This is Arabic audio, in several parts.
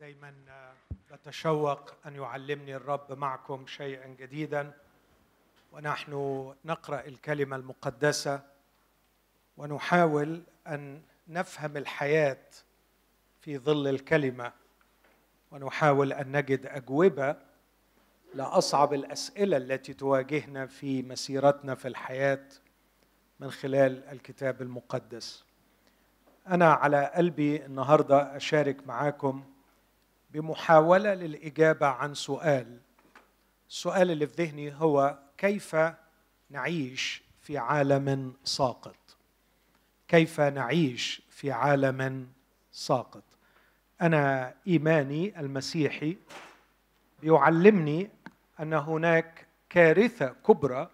دايما بتشوق آه، ان يعلمني الرب معكم شيئا جديدا ونحن نقرا الكلمه المقدسه ونحاول ان نفهم الحياه في ظل الكلمه ونحاول ان نجد اجوبه لاصعب الاسئله التي تواجهنا في مسيرتنا في الحياه من خلال الكتاب المقدس انا على قلبي النهارده اشارك معاكم بمحاوله للاجابه عن سؤال السؤال اللي في ذهني هو كيف نعيش في عالم ساقط كيف نعيش في عالم ساقط انا ايماني المسيحي يعلمني ان هناك كارثه كبرى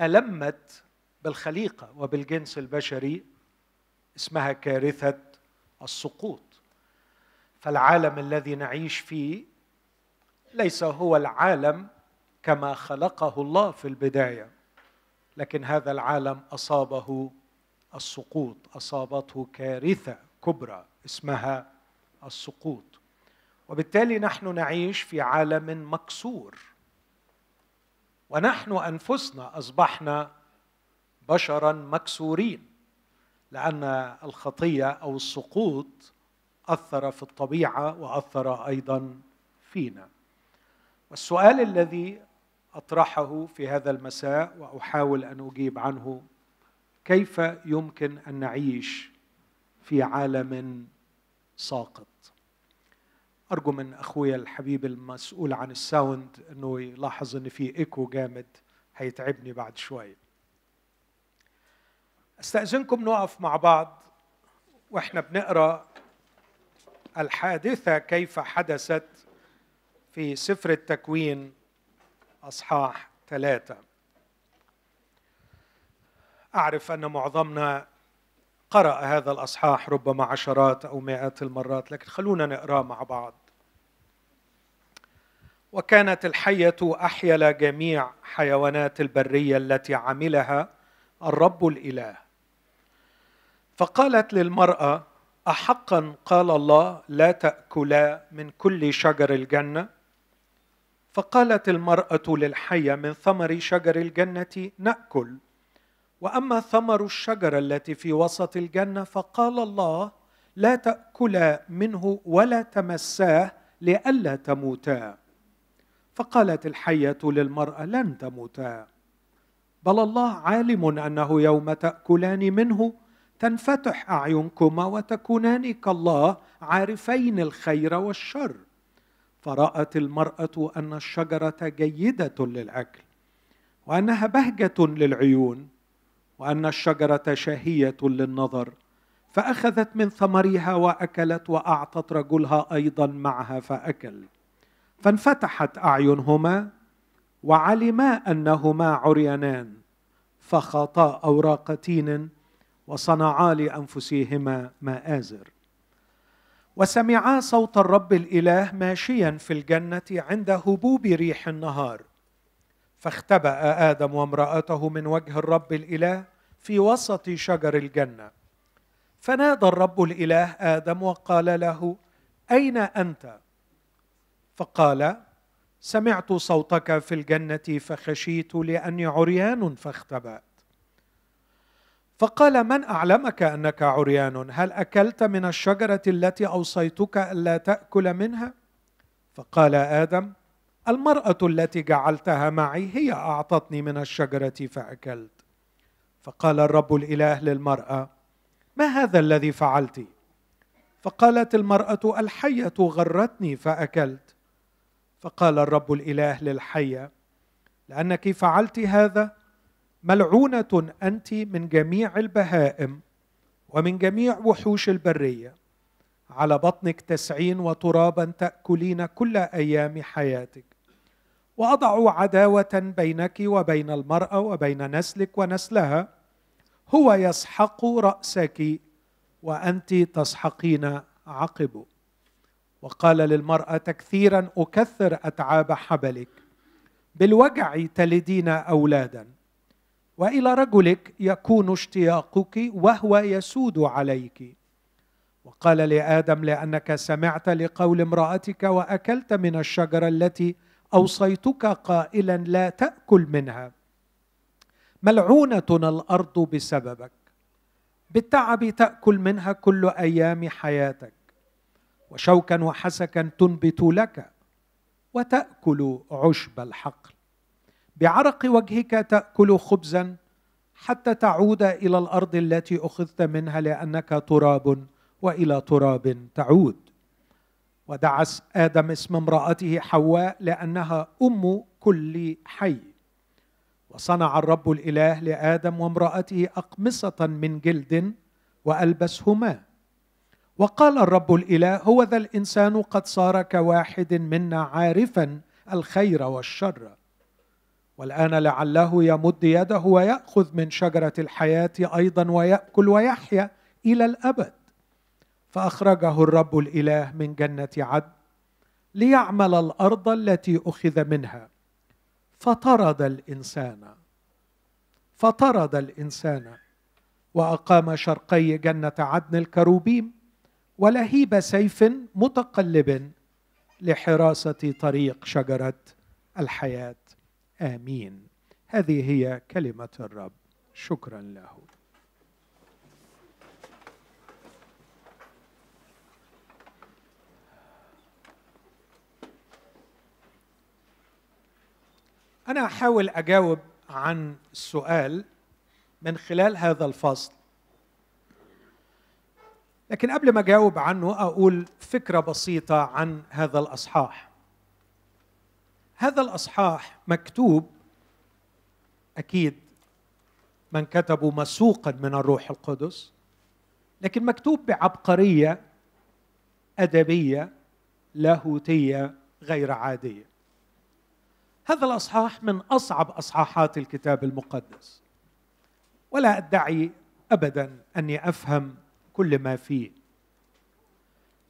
المت بالخليقه وبالجنس البشري اسمها كارثه السقوط فالعالم الذي نعيش فيه ليس هو العالم كما خلقه الله في البدايه لكن هذا العالم اصابه السقوط اصابته كارثه كبرى اسمها السقوط وبالتالي نحن نعيش في عالم مكسور ونحن انفسنا اصبحنا بشرا مكسورين لان الخطيه او السقوط اثر في الطبيعه واثر ايضا فينا والسؤال الذي اطرحه في هذا المساء واحاول ان اجيب عنه كيف يمكن ان نعيش في عالم ساقط ارجو من اخويا الحبيب المسؤول عن الساوند انه يلاحظ ان في ايكو جامد هيتعبني بعد شويه استاذنكم نقف مع بعض واحنا بنقرا الحادثة كيف حدثت في سفر التكوين أصحاح ثلاثة أعرف أن معظمنا قرأ هذا الأصحاح ربما عشرات أو مئات المرات لكن خلونا نقرأ مع بعض وكانت الحية أحيل جميع حيوانات البرية التي عملها الرب الإله فقالت للمرأة احقا قال الله لا تاكلا من كل شجر الجنه فقالت المراه للحيه من ثمر شجر الجنه ناكل واما ثمر الشجره التي في وسط الجنه فقال الله لا تاكلا منه ولا تمساه لئلا تموتا فقالت الحيه للمراه لن تموتا بل الله عالم انه يوم تاكلان منه تنفتح اعينكما وتكونان كالله عارفين الخير والشر فرات المراه ان الشجره جيده للاكل وانها بهجه للعيون وان الشجره شهيه للنظر فاخذت من ثمرها واكلت واعطت رجلها ايضا معها فاكل فانفتحت اعينهما وعلما انهما عريانان فخطا اوراق تين وصنعا لانفسهما مآزر وسمعا صوت الرب الاله ماشيا في الجنه عند هبوب ريح النهار فاختبأ آدم وامرأته من وجه الرب الإله في وسط شجر الجنة فنادى الرب الإله آدم وقال له أين أنت؟ فقال سمعت صوتك في الجنة فخشيت لأني عريان فاختبأ فقال من أعلمك أنك عريان هل أكلت من الشجرة التي أوصيتك ألا تأكل منها فقال آدم المرأة التي جعلتها معي هي أعطتني من الشجرة فأكلت فقال الرب الإله للمرأة ما هذا الذي فعلت فقالت المرأة الحية غرتني فأكلت فقال الرب الإله للحية لأنك فعلت هذا ملعونه انت من جميع البهائم ومن جميع وحوش البريه على بطنك تسعين وترابا تاكلين كل ايام حياتك واضع عداوه بينك وبين المراه وبين نسلك ونسلها هو يسحق راسك وانت تسحقين عقبه وقال للمراه تكثيرا اكثر اتعاب حبلك بالوجع تلدين اولادا والى رجلك يكون اشتياقك وهو يسود عليك وقال لادم لانك سمعت لقول امراتك واكلت من الشجره التي اوصيتك قائلا لا تاكل منها ملعونه الارض بسببك بالتعب تاكل منها كل ايام حياتك وشوكا وحسكا تنبت لك وتاكل عشب الحقل بعرق وجهك تاكل خبزا حتى تعود الى الارض التي اخذت منها لانك تراب والى تراب تعود ودعا ادم اسم امراته حواء لانها ام كل حي وصنع الرب الاله لادم وامراته اقمصه من جلد والبسهما وقال الرب الاله هو ذا الانسان قد صار كواحد منا عارفا الخير والشر والآن لعله يمد يده ويأخذ من شجرة الحياة أيضا ويأكل ويحيا إلى الأبد فأخرجه الرب الإله من جنة عدن ليعمل الأرض التي أخذ منها فطرد الإنسان فطرد الإنسان وأقام شرقي جنة عدن الكروبيم ولهيب سيف متقلب لحراسة طريق شجرة الحياة آمين هذه هي كلمة الرب شكرا له أنا أحاول أجاوب عن السؤال من خلال هذا الفصل لكن قبل ما أجاوب عنه أقول فكرة بسيطة عن هذا الأصحاح هذا الاصحاح مكتوب اكيد من كتبه مسوقا من الروح القدس لكن مكتوب بعبقريه ادبيه لاهوتيه غير عاديه هذا الاصحاح من اصعب اصحاحات الكتاب المقدس ولا ادعي ابدا اني افهم كل ما فيه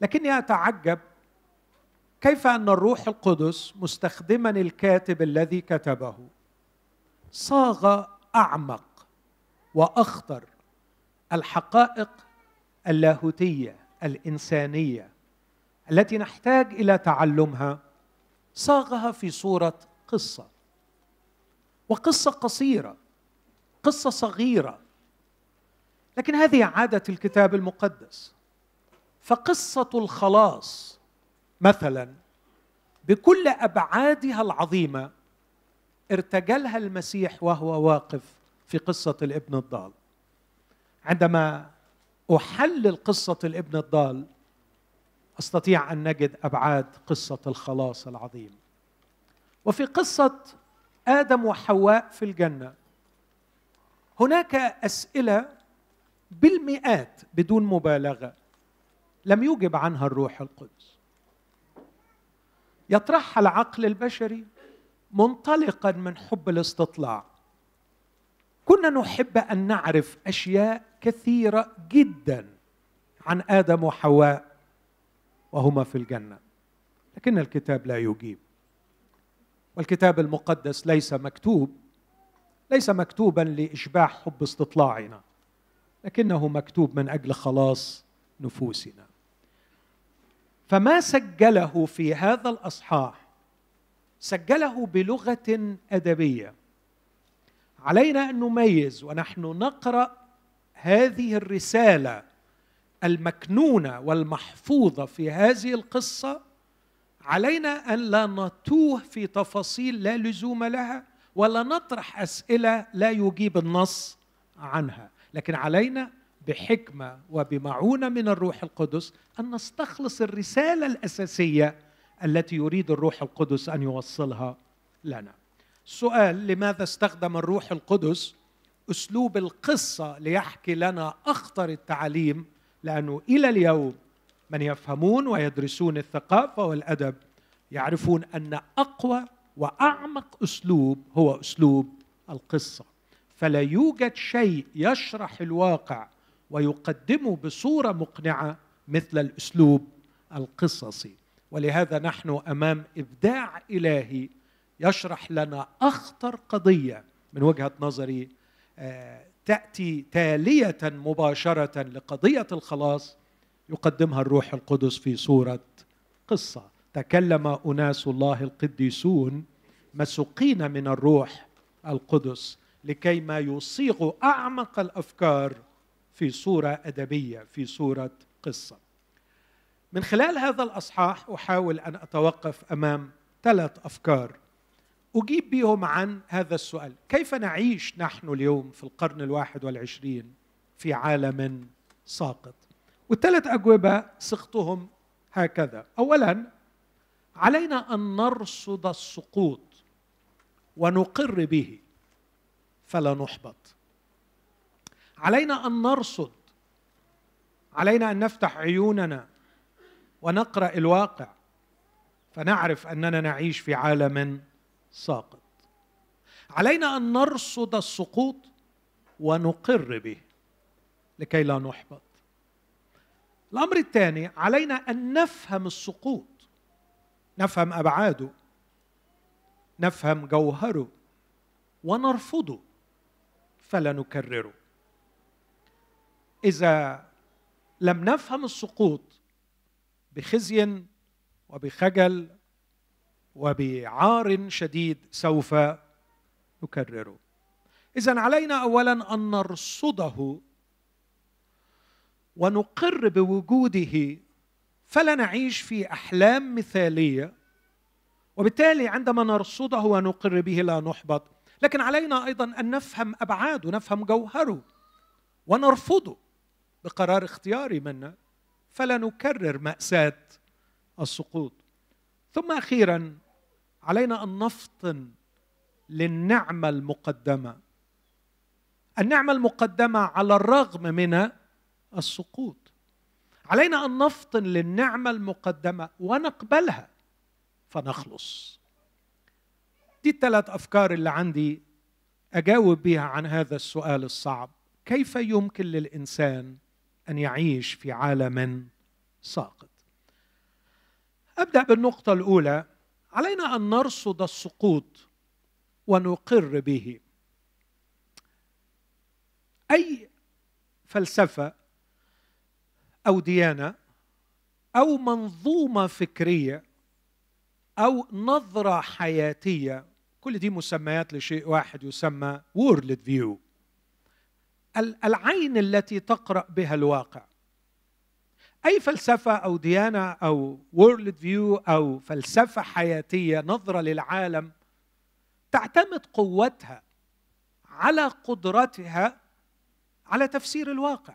لكني اتعجب كيف ان الروح القدس مستخدما الكاتب الذي كتبه صاغ اعمق واخطر الحقائق اللاهوتيه الانسانيه التي نحتاج الى تعلمها صاغها في صوره قصه وقصه قصيره قصه صغيره لكن هذه عاده الكتاب المقدس فقصه الخلاص مثلا بكل ابعادها العظيمه ارتجلها المسيح وهو واقف في قصه الابن الضال عندما احلل قصه الابن الضال استطيع ان نجد ابعاد قصه الخلاص العظيم وفي قصه ادم وحواء في الجنه هناك اسئله بالمئات بدون مبالغه لم يجب عنها الروح القدس يطرحها العقل البشري منطلقا من حب الاستطلاع كنا نحب ان نعرف اشياء كثيره جدا عن ادم وحواء وهما في الجنه لكن الكتاب لا يجيب والكتاب المقدس ليس مكتوب ليس مكتوبا لاشباع حب استطلاعنا لكنه مكتوب من اجل خلاص نفوسنا فما سجله في هذا الاصحاح سجله بلغه ادبيه علينا ان نميز ونحن نقرا هذه الرساله المكنونه والمحفوظه في هذه القصه علينا ان لا نتوه في تفاصيل لا لزوم لها ولا نطرح اسئله لا يجيب النص عنها لكن علينا بحكمه وبمعونه من الروح القدس ان نستخلص الرساله الاساسيه التي يريد الروح القدس ان يوصلها لنا. سؤال لماذا استخدم الروح القدس اسلوب القصه ليحكي لنا اخطر التعاليم لانه الى اليوم من يفهمون ويدرسون الثقافه والادب يعرفون ان اقوى واعمق اسلوب هو اسلوب القصه فلا يوجد شيء يشرح الواقع ويقدمه بصوره مقنعه مثل الاسلوب القصصي ولهذا نحن امام ابداع الهي يشرح لنا اخطر قضيه من وجهه نظري آه، تاتي تاليه مباشره لقضيه الخلاص يقدمها الروح القدس في صوره قصه تكلم اناس الله القديسون مسوقين من الروح القدس لكي ما يصيغ اعمق الافكار في صورة أدبية في صورة قصة من خلال هذا الأصحاح أحاول أن أتوقف أمام ثلاث أفكار أجيب بهم عن هذا السؤال كيف نعيش نحن اليوم في القرن الواحد والعشرين في عالم ساقط والثلاث أجوبة سقطهم هكذا أولا علينا أن نرصد السقوط ونقر به فلا نحبط علينا ان نرصد علينا ان نفتح عيوننا ونقرا الواقع فنعرف اننا نعيش في عالم ساقط علينا ان نرصد السقوط ونقر به لكي لا نحبط الامر الثاني علينا ان نفهم السقوط نفهم ابعاده نفهم جوهره ونرفضه فلا نكرره إذا لم نفهم السقوط بخزي وبخجل وبعار شديد سوف نكرره إذا علينا أولا أن نرصده ونقر بوجوده فلا نعيش في أحلام مثالية وبالتالي عندما نرصده ونقر به لا نحبط لكن علينا أيضا أن نفهم أبعاده نفهم جوهره ونرفضه بقرار اختياري منا فلا نكرر مأساة السقوط ثم أخيرا علينا أن نفطن للنعمة المقدمة النعمة المقدمة على الرغم من السقوط علينا أن نفطن للنعمة المقدمة ونقبلها فنخلص دي الثلاث أفكار اللي عندي أجاوب بها عن هذا السؤال الصعب كيف يمكن للإنسان ان يعيش في عالم ساقط ابدا بالنقطه الاولى علينا ان نرصد السقوط ونقر به اي فلسفه او ديانه او منظومه فكريه او نظره حياتيه كل دي مسميات لشيء واحد يسمى وورلد فيو العين التي تقرا بها الواقع اي فلسفه او ديانه او وورلد فيو او فلسفه حياتيه نظره للعالم تعتمد قوتها على قدرتها على تفسير الواقع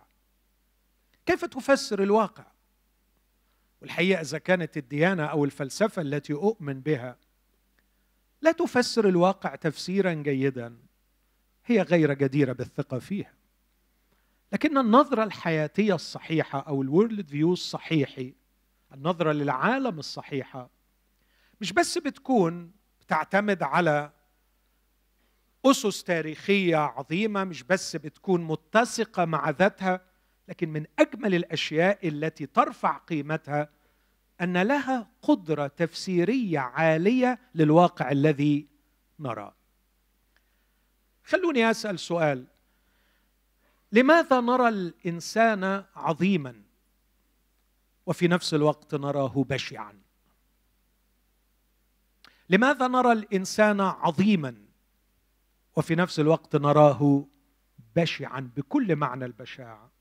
كيف تفسر الواقع والحقيقه اذا كانت الديانه او الفلسفه التي اؤمن بها لا تفسر الواقع تفسيرا جيدا هي غير جديره بالثقه فيها لكن النظرة الحياتية الصحيحة أو الورلد فيو الصحيحي النظرة للعالم الصحيحة مش بس بتكون بتعتمد على أسس تاريخية عظيمة مش بس بتكون متسقة مع ذاتها لكن من أجمل الأشياء التي ترفع قيمتها أن لها قدرة تفسيرية عالية للواقع الذي نراه خلوني أسأل سؤال لماذا نرى الانسان عظيما وفي نفس الوقت نراه بشعا لماذا نرى الانسان عظيما وفي نفس الوقت نراه بشعا بكل معنى البشاعه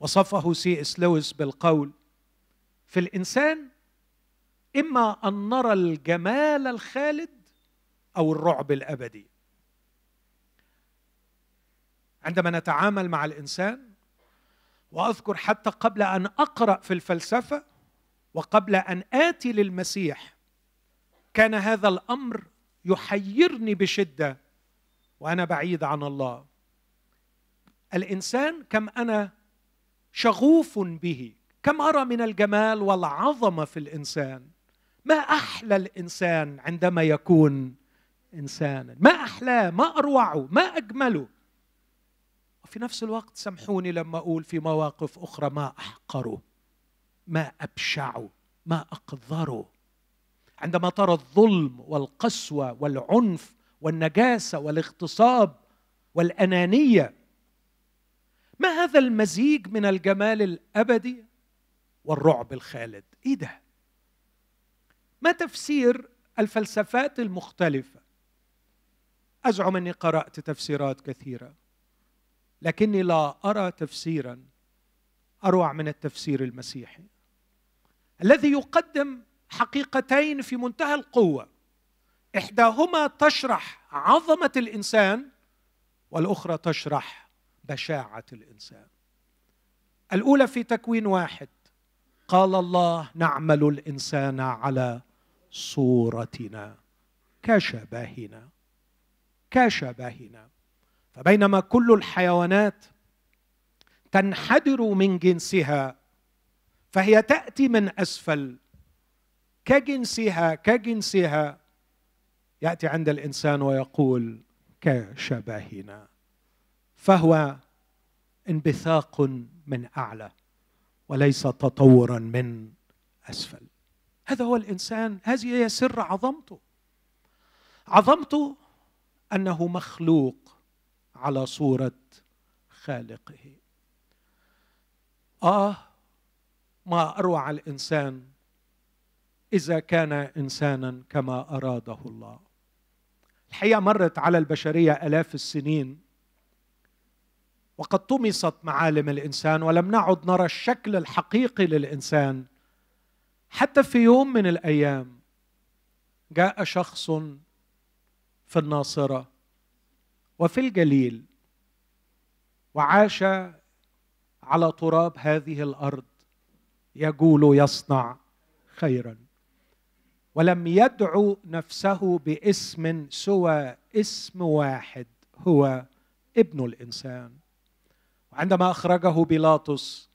وصفه سي اس لويس بالقول في الانسان اما ان نرى الجمال الخالد او الرعب الابدي عندما نتعامل مع الانسان واذكر حتى قبل ان اقرا في الفلسفه وقبل ان اتي للمسيح كان هذا الامر يحيرني بشده وانا بعيد عن الله الانسان كم انا شغوف به كم ارى من الجمال والعظمه في الانسان ما احلى الانسان عندما يكون انسانا ما احلاه ما اروعه ما اجمله وفي نفس الوقت سامحوني لما أقول في مواقف أخرى ما أحقره ما أبشعه ما أقذره عندما ترى الظلم والقسوة والعنف والنجاسة والاغتصاب والأنانية ما هذا المزيج من الجمال الأبدي والرعب الخالد إيه ده؟ ما تفسير الفلسفات المختلفة؟ أزعم أني قرأت تفسيرات كثيرة لكني لا أرى تفسيرا أروع من التفسير المسيحي الذي يقدم حقيقتين في منتهى القوة إحداهما تشرح عظمة الإنسان والأخرى تشرح بشاعة الإنسان الأولى في تكوين واحد قال الله نعمل الإنسان على صورتنا كشبهنا كشبهنا فبينما كل الحيوانات تنحدر من جنسها فهي تاتي من اسفل كجنسها كجنسها ياتي عند الانسان ويقول كشبهنا فهو انبثاق من اعلى وليس تطورا من اسفل هذا هو الانسان هذه هي سر عظمته عظمته انه مخلوق على صوره خالقه اه ما اروع الانسان اذا كان انسانا كما اراده الله الحقيقه مرت على البشريه الاف السنين وقد طمست معالم الانسان ولم نعد نرى الشكل الحقيقي للانسان حتى في يوم من الايام جاء شخص في الناصره وفي الجليل وعاش على تراب هذه الارض يقول يصنع خيرا ولم يدعو نفسه باسم سوى اسم واحد هو ابن الانسان وعندما اخرجه بيلاطس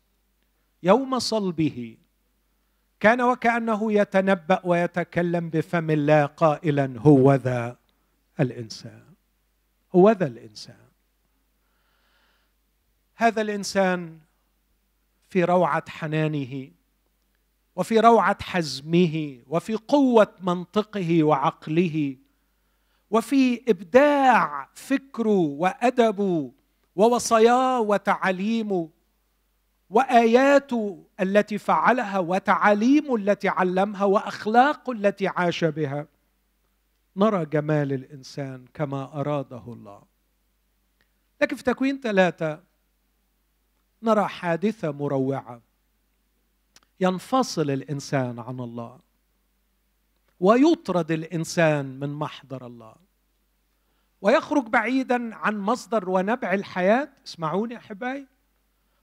يوم صلبه كان وكانه يتنبا ويتكلم بفم الله قائلا هو ذا الانسان هو ذا الانسان هذا الانسان في روعه حنانه وفي روعه حزمه وفي قوه منطقه وعقله وفي ابداع فكره وادبه ووصاياه وتعاليمه واياته التي فعلها وتعاليمه التي علمها واخلاقه التي عاش بها نرى جمال الانسان كما اراده الله لكن في تكوين ثلاثه نرى حادثه مروعه ينفصل الانسان عن الله ويطرد الانسان من محضر الله ويخرج بعيدا عن مصدر ونبع الحياه اسمعوني احبائي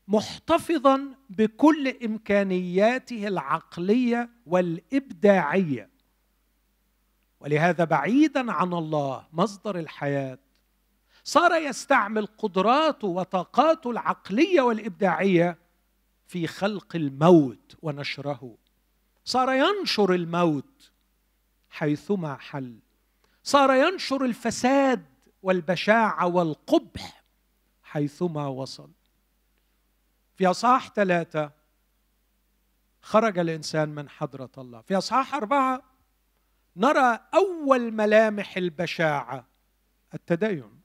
محتفظا بكل امكانياته العقليه والابداعيه ولهذا بعيدا عن الله مصدر الحياه صار يستعمل قدراته وطاقاته العقليه والابداعيه في خلق الموت ونشره صار ينشر الموت حيثما حل صار ينشر الفساد والبشاعه والقبح حيثما وصل في اصحاح ثلاثه خرج الانسان من حضره الله في اصحاح اربعه نرى اول ملامح البشاعه التدين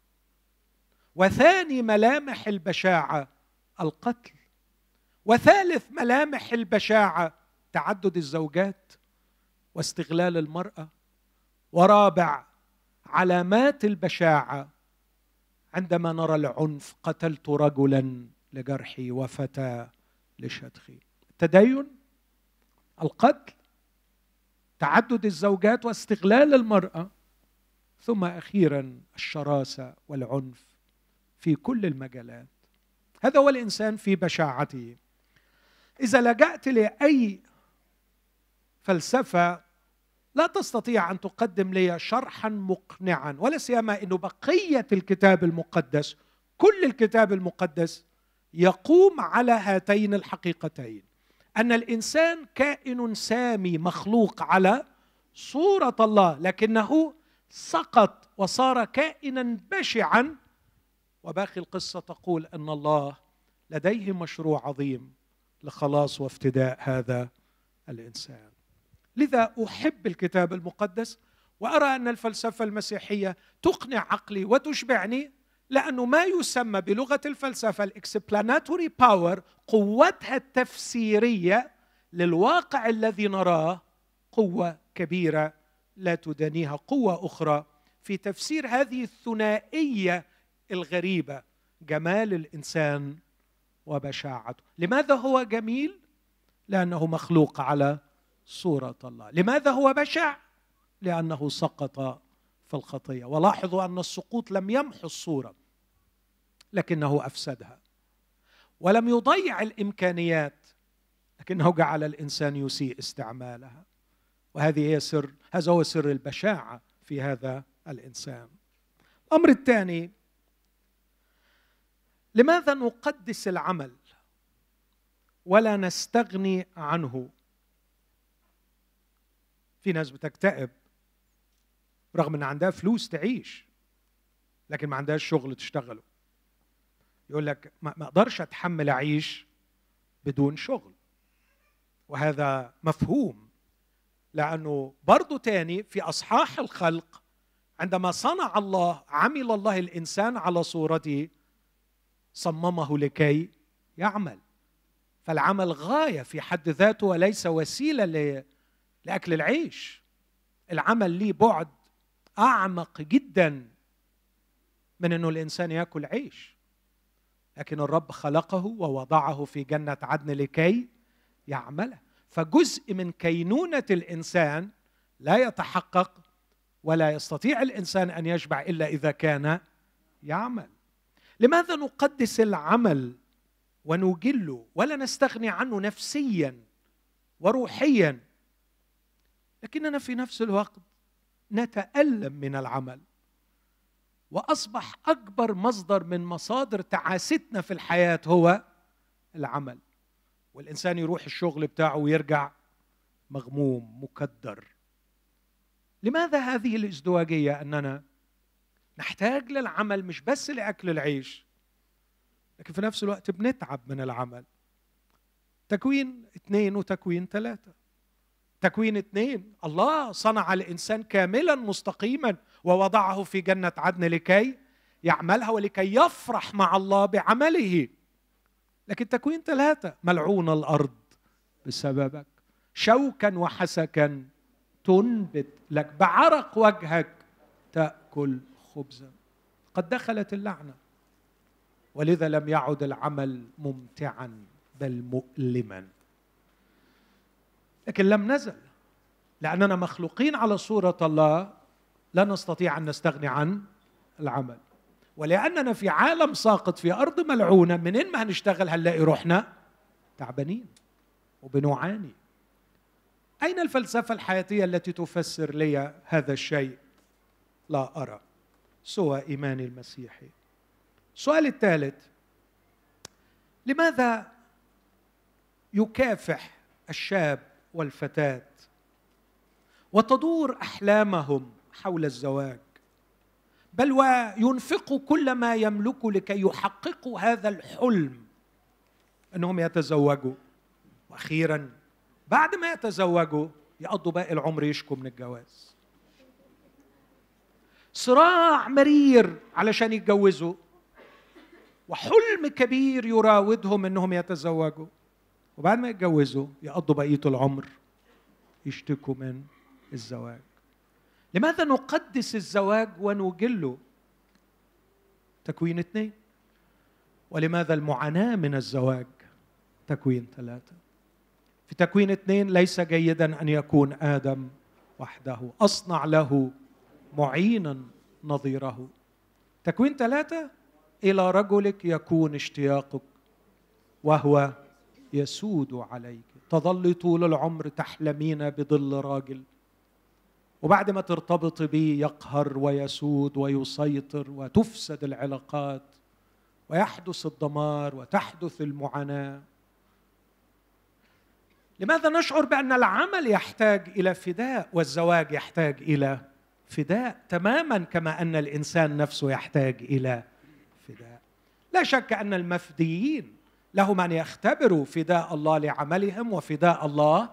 وثاني ملامح البشاعه القتل وثالث ملامح البشاعه تعدد الزوجات واستغلال المراه ورابع علامات البشاعه عندما نرى العنف قتلت رجلا لجرحي وفتى لشدخي التدين القتل تعدد الزوجات واستغلال المراه ثم اخيرا الشراسه والعنف في كل المجالات هذا هو الانسان في بشاعته اذا لجات لاي فلسفه لا تستطيع ان تقدم لي شرحا مقنعا ولا سيما انه بقيه الكتاب المقدس كل الكتاب المقدس يقوم على هاتين الحقيقتين ان الانسان كائن سامي مخلوق على صوره الله لكنه سقط وصار كائنا بشعا وباقي القصه تقول ان الله لديه مشروع عظيم لخلاص وافتداء هذا الانسان لذا احب الكتاب المقدس وارى ان الفلسفه المسيحيه تقنع عقلي وتشبعني لأنه ما يسمى بلغة الفلسفة الاكسبلاناتوري باور قوتها التفسيرية للواقع الذي نراه قوة كبيرة لا تدانيها قوة أخرى في تفسير هذه الثنائية الغريبة جمال الإنسان وبشاعته لماذا هو جميل؟ لأنه مخلوق على صورة الله لماذا هو بشع؟ لأنه سقط في الخطيه ولاحظوا ان السقوط لم يمحو الصوره لكنه افسدها ولم يضيع الامكانيات لكنه جعل الانسان يسيء استعمالها وهذه هي سر هذا هو سر البشاعه في هذا الانسان الامر الثاني لماذا نقدس العمل ولا نستغني عنه في ناس بتكتئب رغم ان عندها فلوس تعيش لكن ما عندهاش شغل تشتغله يقول لك ما اقدرش اتحمل اعيش بدون شغل وهذا مفهوم لانه برضه تاني في اصحاح الخلق عندما صنع الله عمل الله الانسان على صورته صممه لكي يعمل فالعمل غايه في حد ذاته وليس وسيله لاكل العيش العمل ليه بعد اعمق جدا من انه الانسان ياكل عيش لكن الرب خلقه ووضعه في جنه عدن لكي يعمله فجزء من كينونه الانسان لا يتحقق ولا يستطيع الانسان ان يشبع الا اذا كان يعمل لماذا نقدس العمل ونجله ولا نستغني عنه نفسيا وروحيا لكننا في نفس الوقت نتألم من العمل وأصبح أكبر مصدر من مصادر تعاستنا في الحياة هو العمل والإنسان يروح الشغل بتاعه ويرجع مغموم مكدر لماذا هذه الازدواجية أننا نحتاج للعمل مش بس لأكل العيش لكن في نفس الوقت بنتعب من العمل تكوين اثنين وتكوين ثلاثة تكوين اثنين الله صنع الانسان كاملا مستقيما ووضعه في جنه عدن لكي يعملها ولكي يفرح مع الله بعمله لكن تكوين ثلاثه ملعون الارض بسببك شوكا وحسكا تنبت لك بعرق وجهك تاكل خبزا قد دخلت اللعنه ولذا لم يعد العمل ممتعا بل مؤلما لكن لم نزل لأننا مخلوقين على صورة الله لا نستطيع أن نستغني عن العمل ولأننا في عالم ساقط في أرض ملعونة منين ما هنشتغل هنلاقي روحنا تعبانين وبنعاني أين الفلسفة الحياتية التي تفسر لي هذا الشيء؟ لا أرى سوى إيماني المسيحي السؤال الثالث لماذا يكافح الشاب والفتاه وتدور احلامهم حول الزواج بل وينفقوا كل ما يملكوا لكي يحققوا هذا الحلم انهم يتزوجوا واخيرا بعد ما يتزوجوا يقضوا باقي العمر يشكوا من الجواز صراع مرير علشان يتجوزوا وحلم كبير يراودهم انهم يتزوجوا وبعد ما يتجوزوا يقضوا بقيه العمر يشتكوا من الزواج لماذا نقدس الزواج ونجله تكوين اثنين ولماذا المعاناة من الزواج تكوين ثلاثة في تكوين اثنين ليس جيدا أن يكون آدم وحده أصنع له معينا نظيره تكوين ثلاثة إلى رجلك يكون اشتياقك وهو يسود عليك تظل طول العمر تحلمين بظل راجل وبعد ما ترتبط به يقهر ويسود ويسيطر وتفسد العلاقات ويحدث الدمار وتحدث المعاناه لماذا نشعر بان العمل يحتاج الى فداء والزواج يحتاج الى فداء تماما كما ان الانسان نفسه يحتاج الى فداء لا شك ان المفديين لهم ان يختبروا فداء الله لعملهم وفداء الله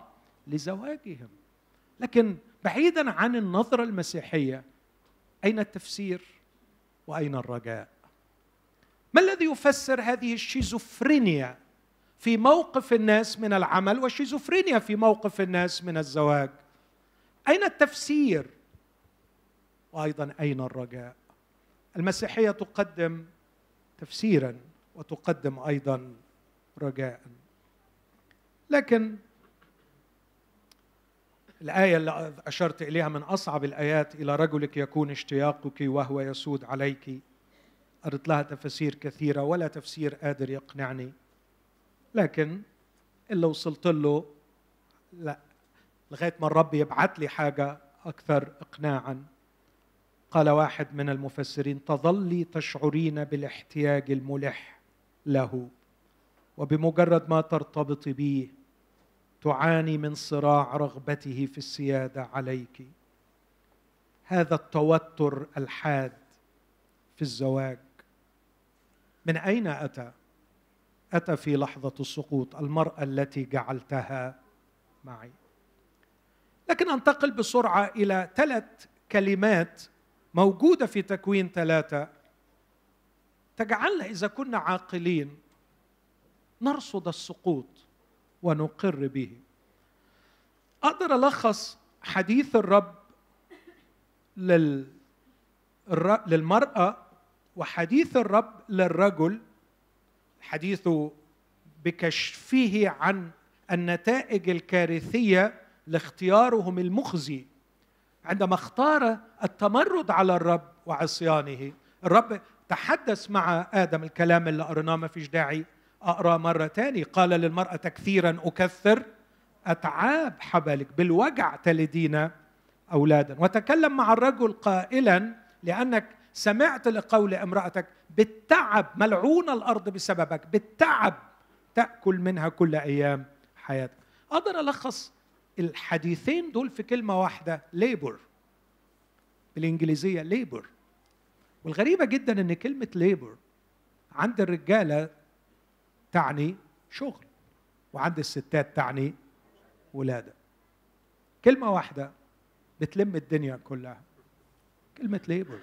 لزواجهم لكن بعيدا عن النظره المسيحيه اين التفسير واين الرجاء ما الذي يفسر هذه الشيزوفرينيا في موقف الناس من العمل والشيزوفرينيا في موقف الناس من الزواج اين التفسير وايضا اين الرجاء المسيحيه تقدم تفسيرا وتقدم ايضا رجاء لكن الآية اللي أشرت إليها من أصعب الآيات إلى رجلك يكون اشتياقك وهو يسود عليك أردت لها تفاسير كثيرة ولا تفسير قادر يقنعني لكن اللي وصلت له لا لغاية ما الرب يبعت لي حاجة أكثر إقناعا قال واحد من المفسرين تظلي تشعرين بالاحتياج الملح له وبمجرد ما ترتبطي به تعاني من صراع رغبته في السياده عليك هذا التوتر الحاد في الزواج من اين اتى اتى في لحظه السقوط المراه التي جعلتها معي لكن انتقل بسرعه الى ثلاث كلمات موجوده في تكوين ثلاثه تجعلنا اذا كنا عاقلين نرصد السقوط ونقر به اقدر الخص حديث الرب لل... للمراه وحديث الرب للرجل حديث بكشفه عن النتائج الكارثيه لاختيارهم المخزي عندما اختار التمرد على الرب وعصيانه الرب تحدث مع ادم الكلام اللي قرناه ما فيش داعي اقرا مره تاني قال للمراه تكثيرا اكثر اتعاب حبلك بالوجع تلدين اولادا وتكلم مع الرجل قائلا لانك سمعت لقول امراتك بالتعب ملعونه الارض بسببك بالتعب تاكل منها كل ايام حياتك اقدر الخص الحديثين دول في كلمه واحده ليبر بالانجليزيه ليبر والغريبه جدا ان كلمه ليبر عند الرجاله تعني شغل وعند الستات تعني ولاده كلمه واحده بتلم الدنيا كلها كلمه ليبر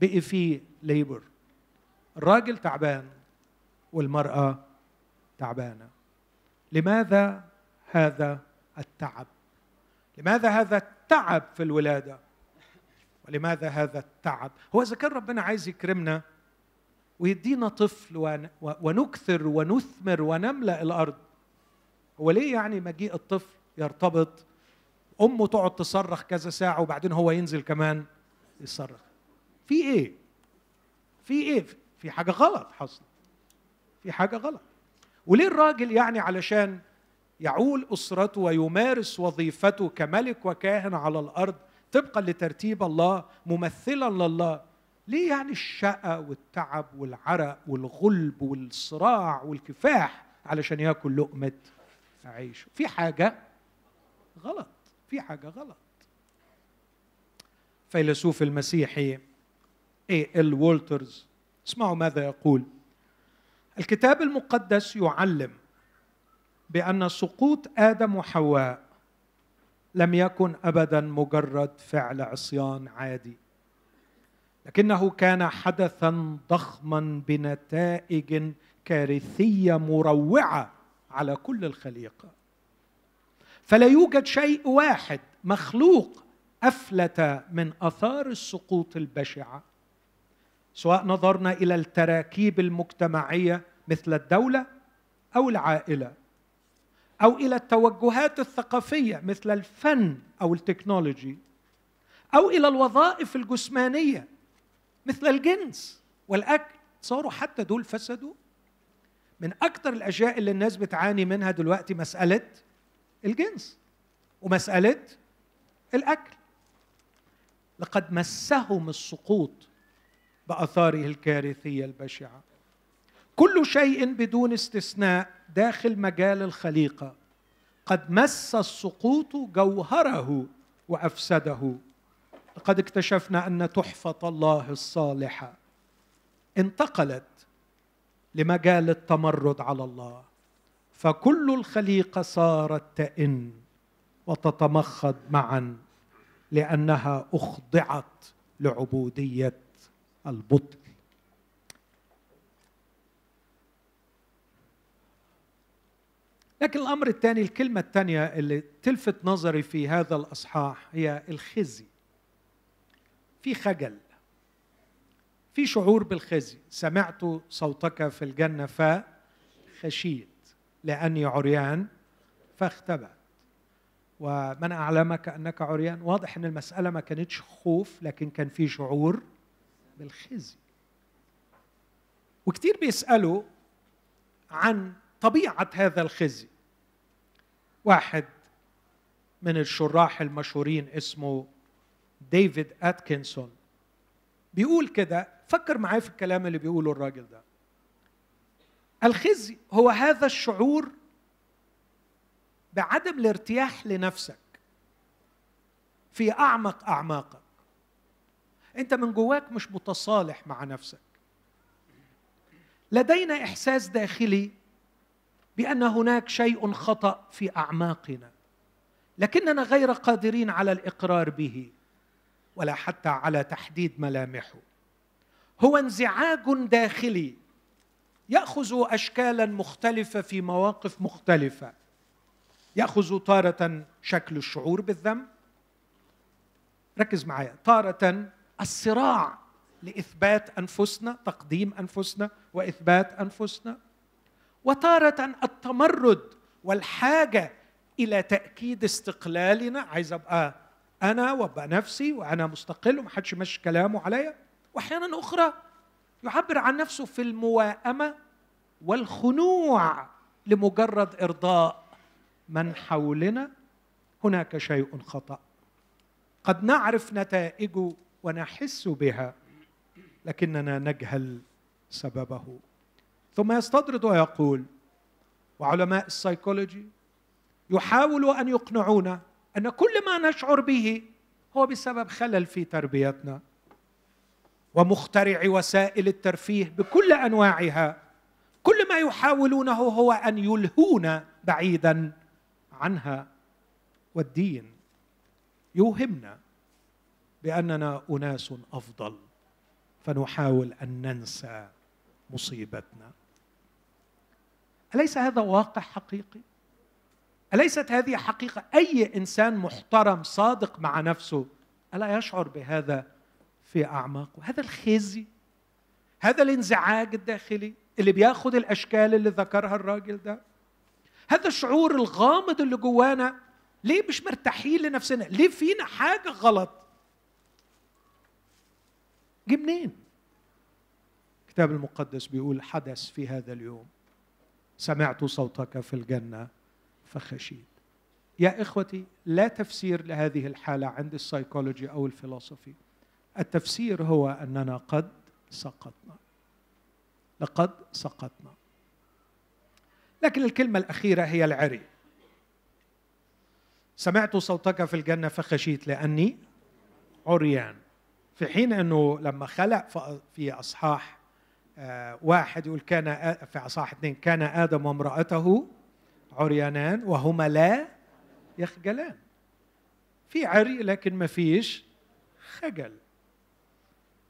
بقي فيه ليبر الراجل تعبان والمراه تعبانه لماذا هذا التعب لماذا هذا التعب في الولاده ولماذا هذا التعب هو اذا كان ربنا عايز يكرمنا ويدينا طفل ونكثر ونثمر ونملا الارض هو ليه يعني مجيء الطفل يرتبط امه تقعد تصرخ كذا ساعه وبعدين هو ينزل كمان يصرخ في ايه في ايه في حاجه غلط حصلت في حاجه غلط وليه الراجل يعني علشان يعول اسرته ويمارس وظيفته كملك وكاهن على الارض طبقا لترتيب الله ممثلا لله ليه يعني الشقى والتعب والعرق والغلب والصراع والكفاح علشان ياكل لقمة عيش في حاجة غلط في حاجة غلط فيلسوف المسيحي اي ال وولترز اسمعوا ماذا يقول الكتاب المقدس يعلم بان سقوط ادم وحواء لم يكن ابدا مجرد فعل عصيان عادي لكنه كان حدثا ضخما بنتائج كارثيه مروعه على كل الخليقه فلا يوجد شيء واحد مخلوق افلت من اثار السقوط البشعه سواء نظرنا الى التراكيب المجتمعيه مثل الدوله او العائله او الى التوجهات الثقافيه مثل الفن او التكنولوجي او الى الوظائف الجسمانيه مثل الجنس والاكل صاروا حتى دول فسدوا من اكثر الاشياء اللي الناس بتعاني منها دلوقتي مساله الجنس ومساله الاكل لقد مسهم السقوط باثاره الكارثيه البشعه كل شيء بدون استثناء داخل مجال الخليقه قد مس السقوط جوهره وافسده لقد اكتشفنا ان تحفه الله الصالحه انتقلت لمجال التمرد على الله فكل الخليقه صارت تئن وتتمخض معا لانها اخضعت لعبوديه البطل لكن الامر الثاني الكلمه الثانيه اللي تلفت نظري في هذا الاصحاح هي الخزي في خجل في شعور بالخزي سمعت صوتك في الجنة فخشيت لأني عريان فاختبأت ومن أعلمك أنك عريان واضح أن المسألة ما كانتش خوف لكن كان في شعور بالخزي وكتير بيسألوا عن طبيعة هذا الخزي واحد من الشراح المشهورين اسمه ديفيد اتكنسون بيقول كده فكر معايا في الكلام اللي بيقوله الراجل ده الخزي هو هذا الشعور بعدم الارتياح لنفسك في اعمق اعماقك انت من جواك مش متصالح مع نفسك لدينا احساس داخلي بان هناك شيء خطا في اعماقنا لكننا غير قادرين على الاقرار به ولا حتى على تحديد ملامحه هو انزعاج داخلي ياخذ اشكالا مختلفه في مواقف مختلفه ياخذ تاره شكل الشعور بالذنب ركز معايا تاره الصراع لاثبات انفسنا تقديم انفسنا واثبات انفسنا وتاره التمرد والحاجه الى تاكيد استقلالنا عايز ابقى انا وابقى نفسي وانا مستقل ومحدش يمشي كلامه عليا واحيانا اخرى يعبر عن نفسه في المواءمه والخنوع لمجرد ارضاء من حولنا هناك شيء خطا قد نعرف نتائجه ونحس بها لكننا نجهل سببه ثم يستطرد ويقول وعلماء السيكولوجي يحاولوا ان يقنعونا ان كل ما نشعر به هو بسبب خلل في تربيتنا ومخترع وسائل الترفيه بكل انواعها كل ما يحاولونه هو ان يلهونا بعيدا عنها والدين يوهمنا باننا اناس افضل فنحاول ان ننسى مصيبتنا اليس هذا واقع حقيقي أليست هذه حقيقة أي إنسان محترم صادق مع نفسه ألا يشعر بهذا في أعماقه هذا الخزي هذا الانزعاج الداخلي اللي بياخد الأشكال اللي ذكرها الراجل ده هذا الشعور الغامض اللي جوانا ليه مش مرتاحين لنفسنا ليه فينا حاجة غلط جه منين الكتاب المقدس بيقول حدث في هذا اليوم سمعت صوتك في الجنة فخشين يا إخوتي لا تفسير لهذه الحالة عند السيكولوجي أو الفلسفي التفسير هو أننا قد سقطنا لقد سقطنا لكن الكلمة الأخيرة هي العري سمعت صوتك في الجنة فخشيت لأني عريان في حين أنه لما خلق في أصحاح آه، واحد يقول كان في أصحاح اثنين كان آدم وامرأته عريانان وهما لا يخجلان في عري لكن ما فيش خجل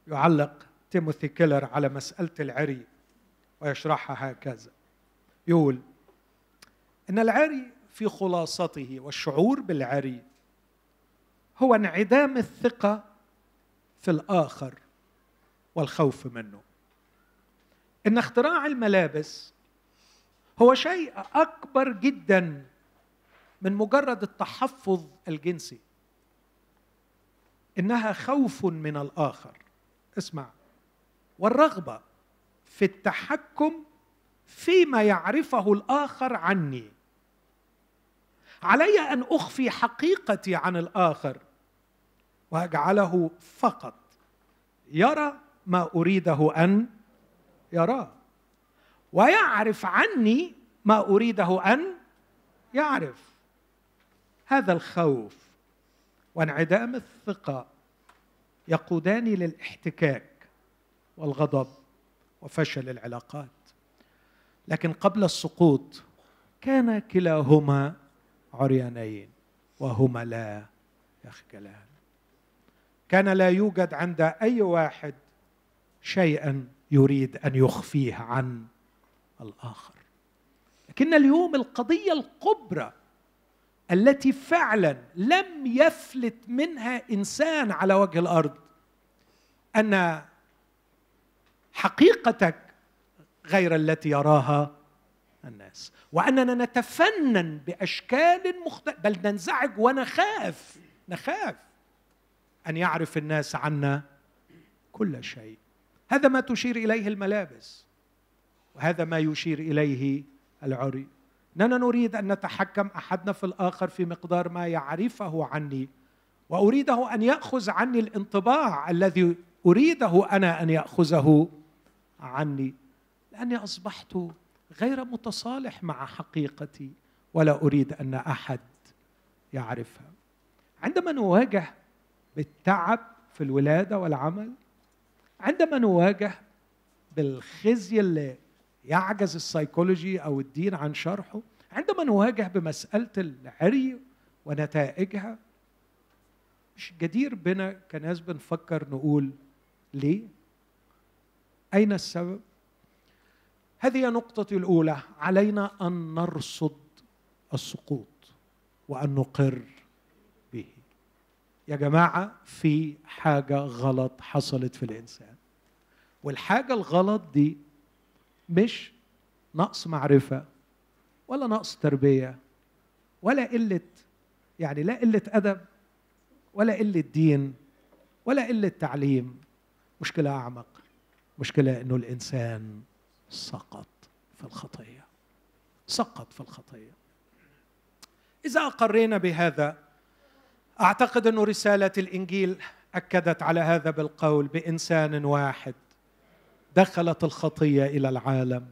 يعلق تيموثي كيلر على مسألة العري ويشرحها هكذا يقول إن العري في خلاصته والشعور بالعري هو انعدام الثقة في الآخر والخوف منه إن اختراع الملابس هو شيء اكبر جدا من مجرد التحفظ الجنسي انها خوف من الاخر اسمع والرغبه في التحكم فيما يعرفه الاخر عني علي ان اخفي حقيقتي عن الاخر واجعله فقط يرى ما اريده ان يراه ويعرف عني ما أريده أن يعرف هذا الخوف وانعدام الثقة يقودان للاحتكاك والغضب وفشل العلاقات لكن قبل السقوط كان كلاهما عريانين وهما لا يخجلان كان لا يوجد عند اي واحد شيئا يريد ان يخفيه عن الآخر لكن اليوم القضية الكبرى التي فعلا لم يفلت منها إنسان على وجه الأرض أن حقيقتك غير التي يراها الناس وأننا نتفنن بأشكال مختلفة بل ننزعج ونخاف نخاف أن يعرف الناس عنا كل شيء هذا ما تشير إليه الملابس وهذا ما يشير إليه العري أننا نريد أن نتحكم أحدنا في الآخر في مقدار ما يعرفه عني وأريده أن يأخذ عني الانطباع الذي أريده أنا أن يأخذه عني لأني أصبحت غير متصالح مع حقيقتي ولا أريد أن أحد يعرفها عندما نواجه بالتعب في الولادة والعمل عندما نواجه بالخزي اللي يعجز السيكولوجي او الدين عن شرحه عندما نواجه بمساله العري ونتائجها مش جدير بنا كناس بنفكر نقول ليه اين السبب هذه نقطتي الاولى علينا ان نرصد السقوط وان نقر به يا جماعه في حاجه غلط حصلت في الانسان والحاجه الغلط دي مش نقص معرفة ولا نقص تربية ولا قلة يعني لا قلة أدب ولا قلة دين ولا قلة تعليم مشكلة أعمق مشكلة أنه الإنسان سقط في الخطية سقط في الخطية إذا أقرينا بهذا أعتقد أن رسالة الإنجيل أكدت على هذا بالقول بإنسان واحد دخلت الخطيه الى العالم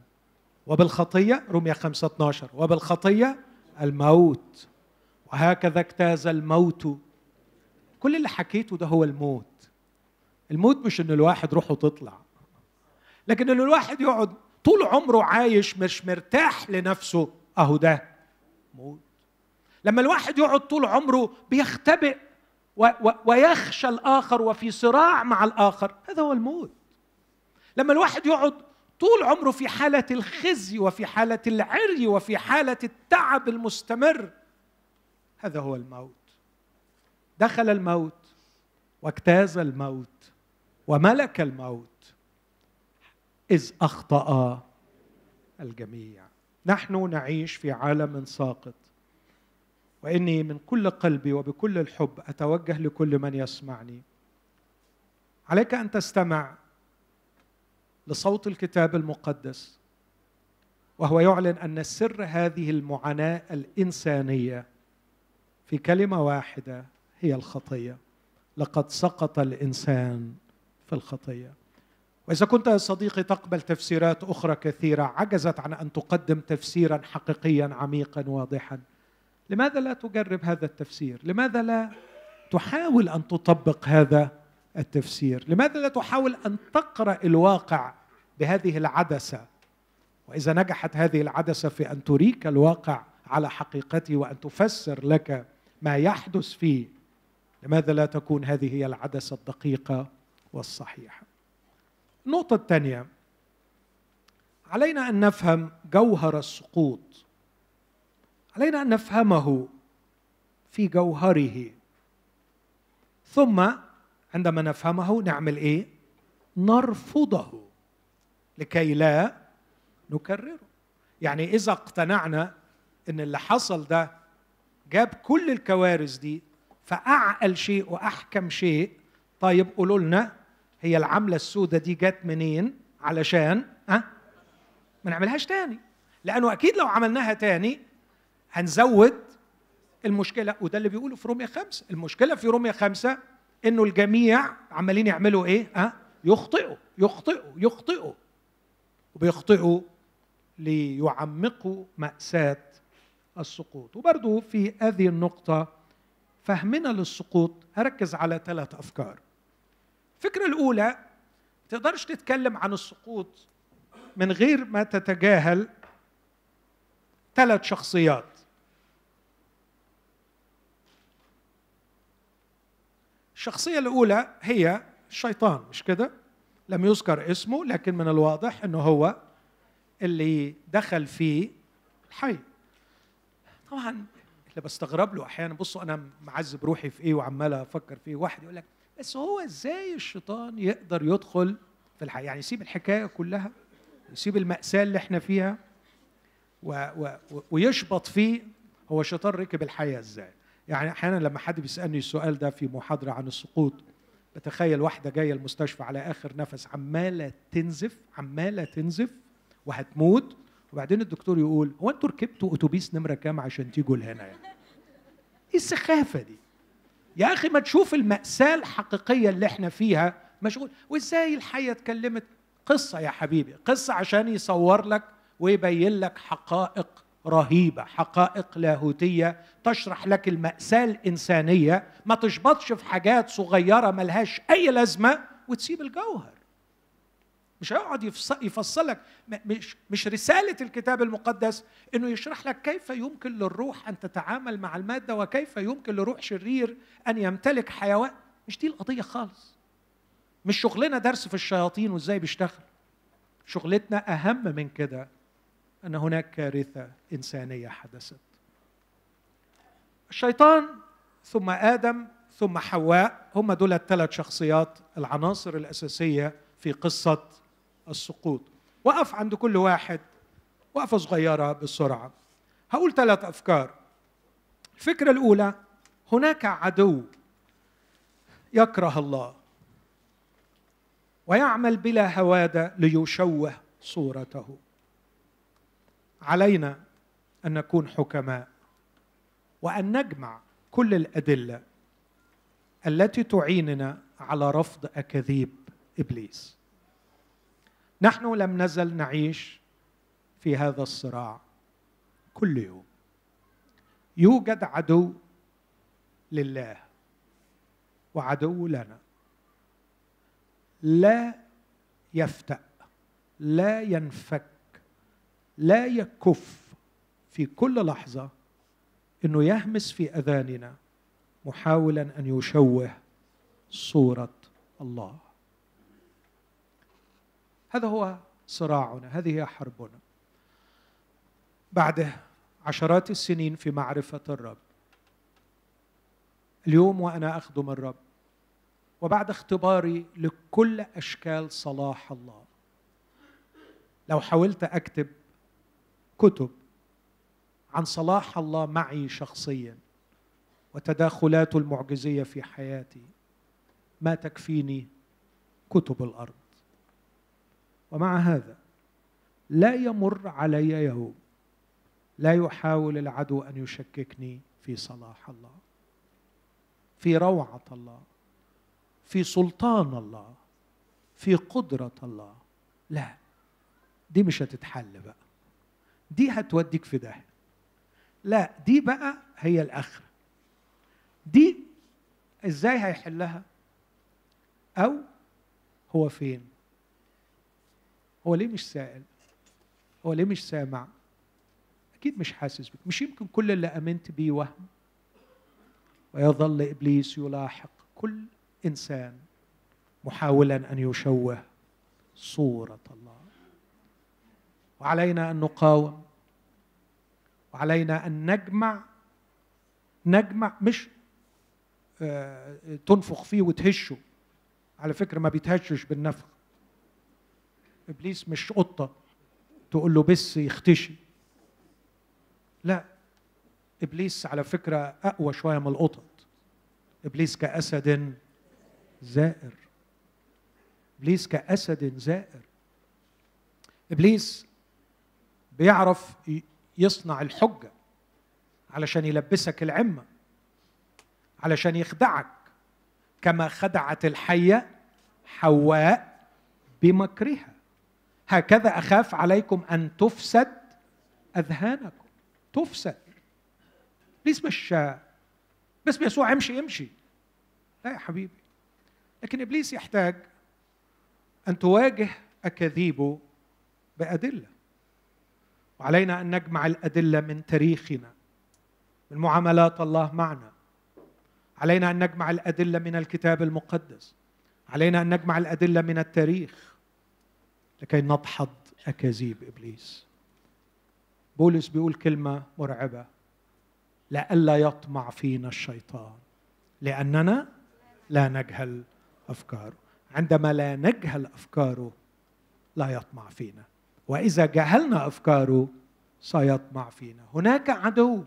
وبالخطيه رمية 5 12 وبالخطيه الموت وهكذا اجتاز الموت كل اللي حكيته ده هو الموت الموت مش ان الواحد روحه تطلع لكن ان الواحد يقعد طول عمره عايش مش مرتاح لنفسه اهو ده موت لما الواحد يقعد طول عمره بيختبئ و و ويخشى الاخر وفي صراع مع الاخر هذا هو الموت لما الواحد يقعد طول عمره في حالة الخزي وفي حالة العري وفي حالة التعب المستمر هذا هو الموت دخل الموت واجتاز الموت وملك الموت إذ أخطأ الجميع نحن نعيش في عالم ساقط واني من كل قلبي وبكل الحب اتوجه لكل من يسمعني عليك ان تستمع لصوت الكتاب المقدس وهو يعلن ان سر هذه المعاناه الانسانيه في كلمه واحده هي الخطيه لقد سقط الانسان في الخطيه واذا كنت يا صديقي تقبل تفسيرات اخرى كثيره عجزت عن ان تقدم تفسيرا حقيقيا عميقا واضحا لماذا لا تجرب هذا التفسير لماذا لا تحاول ان تطبق هذا التفسير لماذا لا تحاول أن تقرأ الواقع بهذه العدسة وإذا نجحت هذه العدسة في أن تريك الواقع على حقيقته وأن تفسر لك ما يحدث فيه لماذا لا تكون هذه هي العدسة الدقيقة والصحيحة النقطة الثانية علينا أن نفهم جوهر السقوط علينا أن نفهمه في جوهره ثم عندما نفهمه نعمل ايه نرفضه لكي لا نكرره يعني اذا اقتنعنا ان اللي حصل ده جاب كل الكوارث دي فاعقل شيء واحكم شيء طيب قولوا لنا هي العمله السوداء دي جت منين علشان ها ما نعملهاش تاني لانه اكيد لو عملناها تاني هنزود المشكله وده اللي بيقوله في رومية خمسة المشكله في رومية خمسة انه الجميع عمالين يعملوا ايه؟ ها؟ أه؟ يخطئوا يخطئوا يخطئوا وبيخطئوا ليعمقوا مأساة السقوط وبرضه في هذه النقطة فهمنا للسقوط هركز على ثلاث أفكار الفكرة الأولى تقدرش تتكلم عن السقوط من غير ما تتجاهل ثلاث شخصيات الشخصية الأولى هي الشيطان مش كده؟ لم يذكر اسمه لكن من الواضح أنه هو اللي دخل في الحي طبعا اللي بستغرب له أحيانا بصوا أنا معذب روحي في إيه وعمال أفكر فيه واحد يقول لك بس هو إزاي الشيطان يقدر يدخل في الحي يعني يسيب الحكاية كلها يسيب المأساة اللي احنا فيها و و ويشبط فيه هو الشيطان ركب الحياة ازاي يعني احيانا لما حد بيسالني السؤال ده في محاضره عن السقوط بتخيل واحده جايه المستشفى على اخر نفس عماله تنزف عماله تنزف وهتموت وبعدين الدكتور يقول هو انتوا ركبتوا اتوبيس نمره كام عشان تيجوا لهنا يعني ايه السخافه دي يا اخي ما تشوف الماساه الحقيقيه اللي احنا فيها مشغول وازاي الحيه اتكلمت قصه يا حبيبي قصه عشان يصور لك ويبين لك حقائق رهيبه حقائق لاهوتيه تشرح لك الماساه الانسانيه ما تشبطش في حاجات صغيره ملهاش اي لازمه وتسيب الجوهر مش هيقعد يفصل لك مش مش رساله الكتاب المقدس انه يشرح لك كيف يمكن للروح ان تتعامل مع الماده وكيف يمكن لروح شرير ان يمتلك حيوان مش دي القضيه خالص مش شغلنا درس في الشياطين وازاي بيشتغل شغلتنا اهم من كده ان هناك كارثه انسانيه حدثت الشيطان ثم ادم ثم حواء هم دول الثلاث شخصيات العناصر الاساسيه في قصه السقوط وقف عند كل واحد وقفه صغيره بسرعه هقول ثلاث افكار الفكره الاولى هناك عدو يكره الله ويعمل بلا هواده ليشوه صورته علينا ان نكون حكماء وان نجمع كل الادله التي تعيننا على رفض اكاذيب ابليس نحن لم نزل نعيش في هذا الصراع كل يوم يوجد عدو لله وعدو لنا لا يفتأ لا ينفك لا يكف في كل لحظه انه يهمس في اذاننا محاولا ان يشوه صوره الله هذا هو صراعنا هذه هي حربنا بعد عشرات السنين في معرفه الرب اليوم وانا اخدم الرب وبعد اختباري لكل اشكال صلاح الله لو حاولت اكتب كتب عن صلاح الله معي شخصيا وتداخلاته المعجزيه في حياتي ما تكفيني كتب الارض ومع هذا لا يمر علي يوم لا يحاول العدو ان يشككني في صلاح الله في روعه الله في سلطان الله في قدره الله لا دي مش هتتحل بقى دي هتوديك في ده لا دي بقى هي الاخره دي ازاي هيحلها او هو فين هو ليه مش سائل هو ليه مش سامع اكيد مش حاسس بك مش يمكن كل اللي امنت بيه وهم ويظل ابليس يلاحق كل انسان محاولا ان يشوه صوره الله وعلينا ان نقاوم وعلينا ان نجمع نجمع مش آه، تنفخ فيه وتهشه على فكره ما بيتهشش بالنفخ ابليس مش قطه تقول له بس يختشي لا ابليس على فكره اقوى شويه من القطط ابليس كاسد زائر ابليس كاسد زائر ابليس بيعرف يصنع الحجة علشان يلبسك العمة علشان يخدعك كما خدعت الحية حواء بمكرها هكذا أخاف عليكم أن تفسد أذهانكم تفسد ليس مش بس يسوع امشي امشي لا يا حبيبي لكن إبليس يحتاج أن تواجه أكاذيبه بأدلة وعلينا أن نجمع الأدلة من تاريخنا من معاملات الله معنا علينا أن نجمع الأدلة من الكتاب المقدس علينا أن نجمع الأدلة من التاريخ لكي ندحض أكاذيب إبليس بولس بيقول كلمة مرعبة لئلا يطمع فينا الشيطان لأننا لا نجهل أفكاره عندما لا نجهل أفكاره لا يطمع فينا واذا جهلنا افكاره سيطمع فينا هناك عدو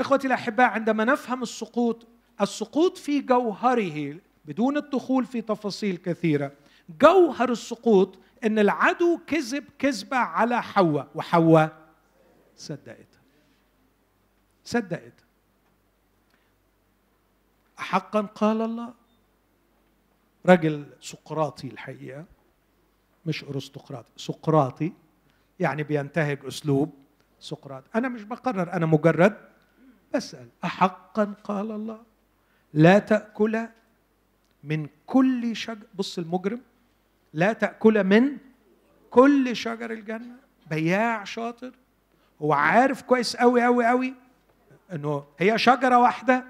اخوتي الاحباء عندما نفهم السقوط السقوط في جوهره بدون الدخول في تفاصيل كثيره جوهر السقوط ان العدو كذب كذبه على حواء وحواء صدقت صدقت احقا قال الله رجل سقراطي الحقيقه مش ارستقراطي سقراطي يعني بينتهج اسلوب سقراط انا مش بقرر انا مجرد بسال احقا قال الله لا تاكل من كل شجر بص المجرم لا تاكل من كل شجر الجنه بياع شاطر هو عارف كويس قوي قوي قوي انه هي شجره واحده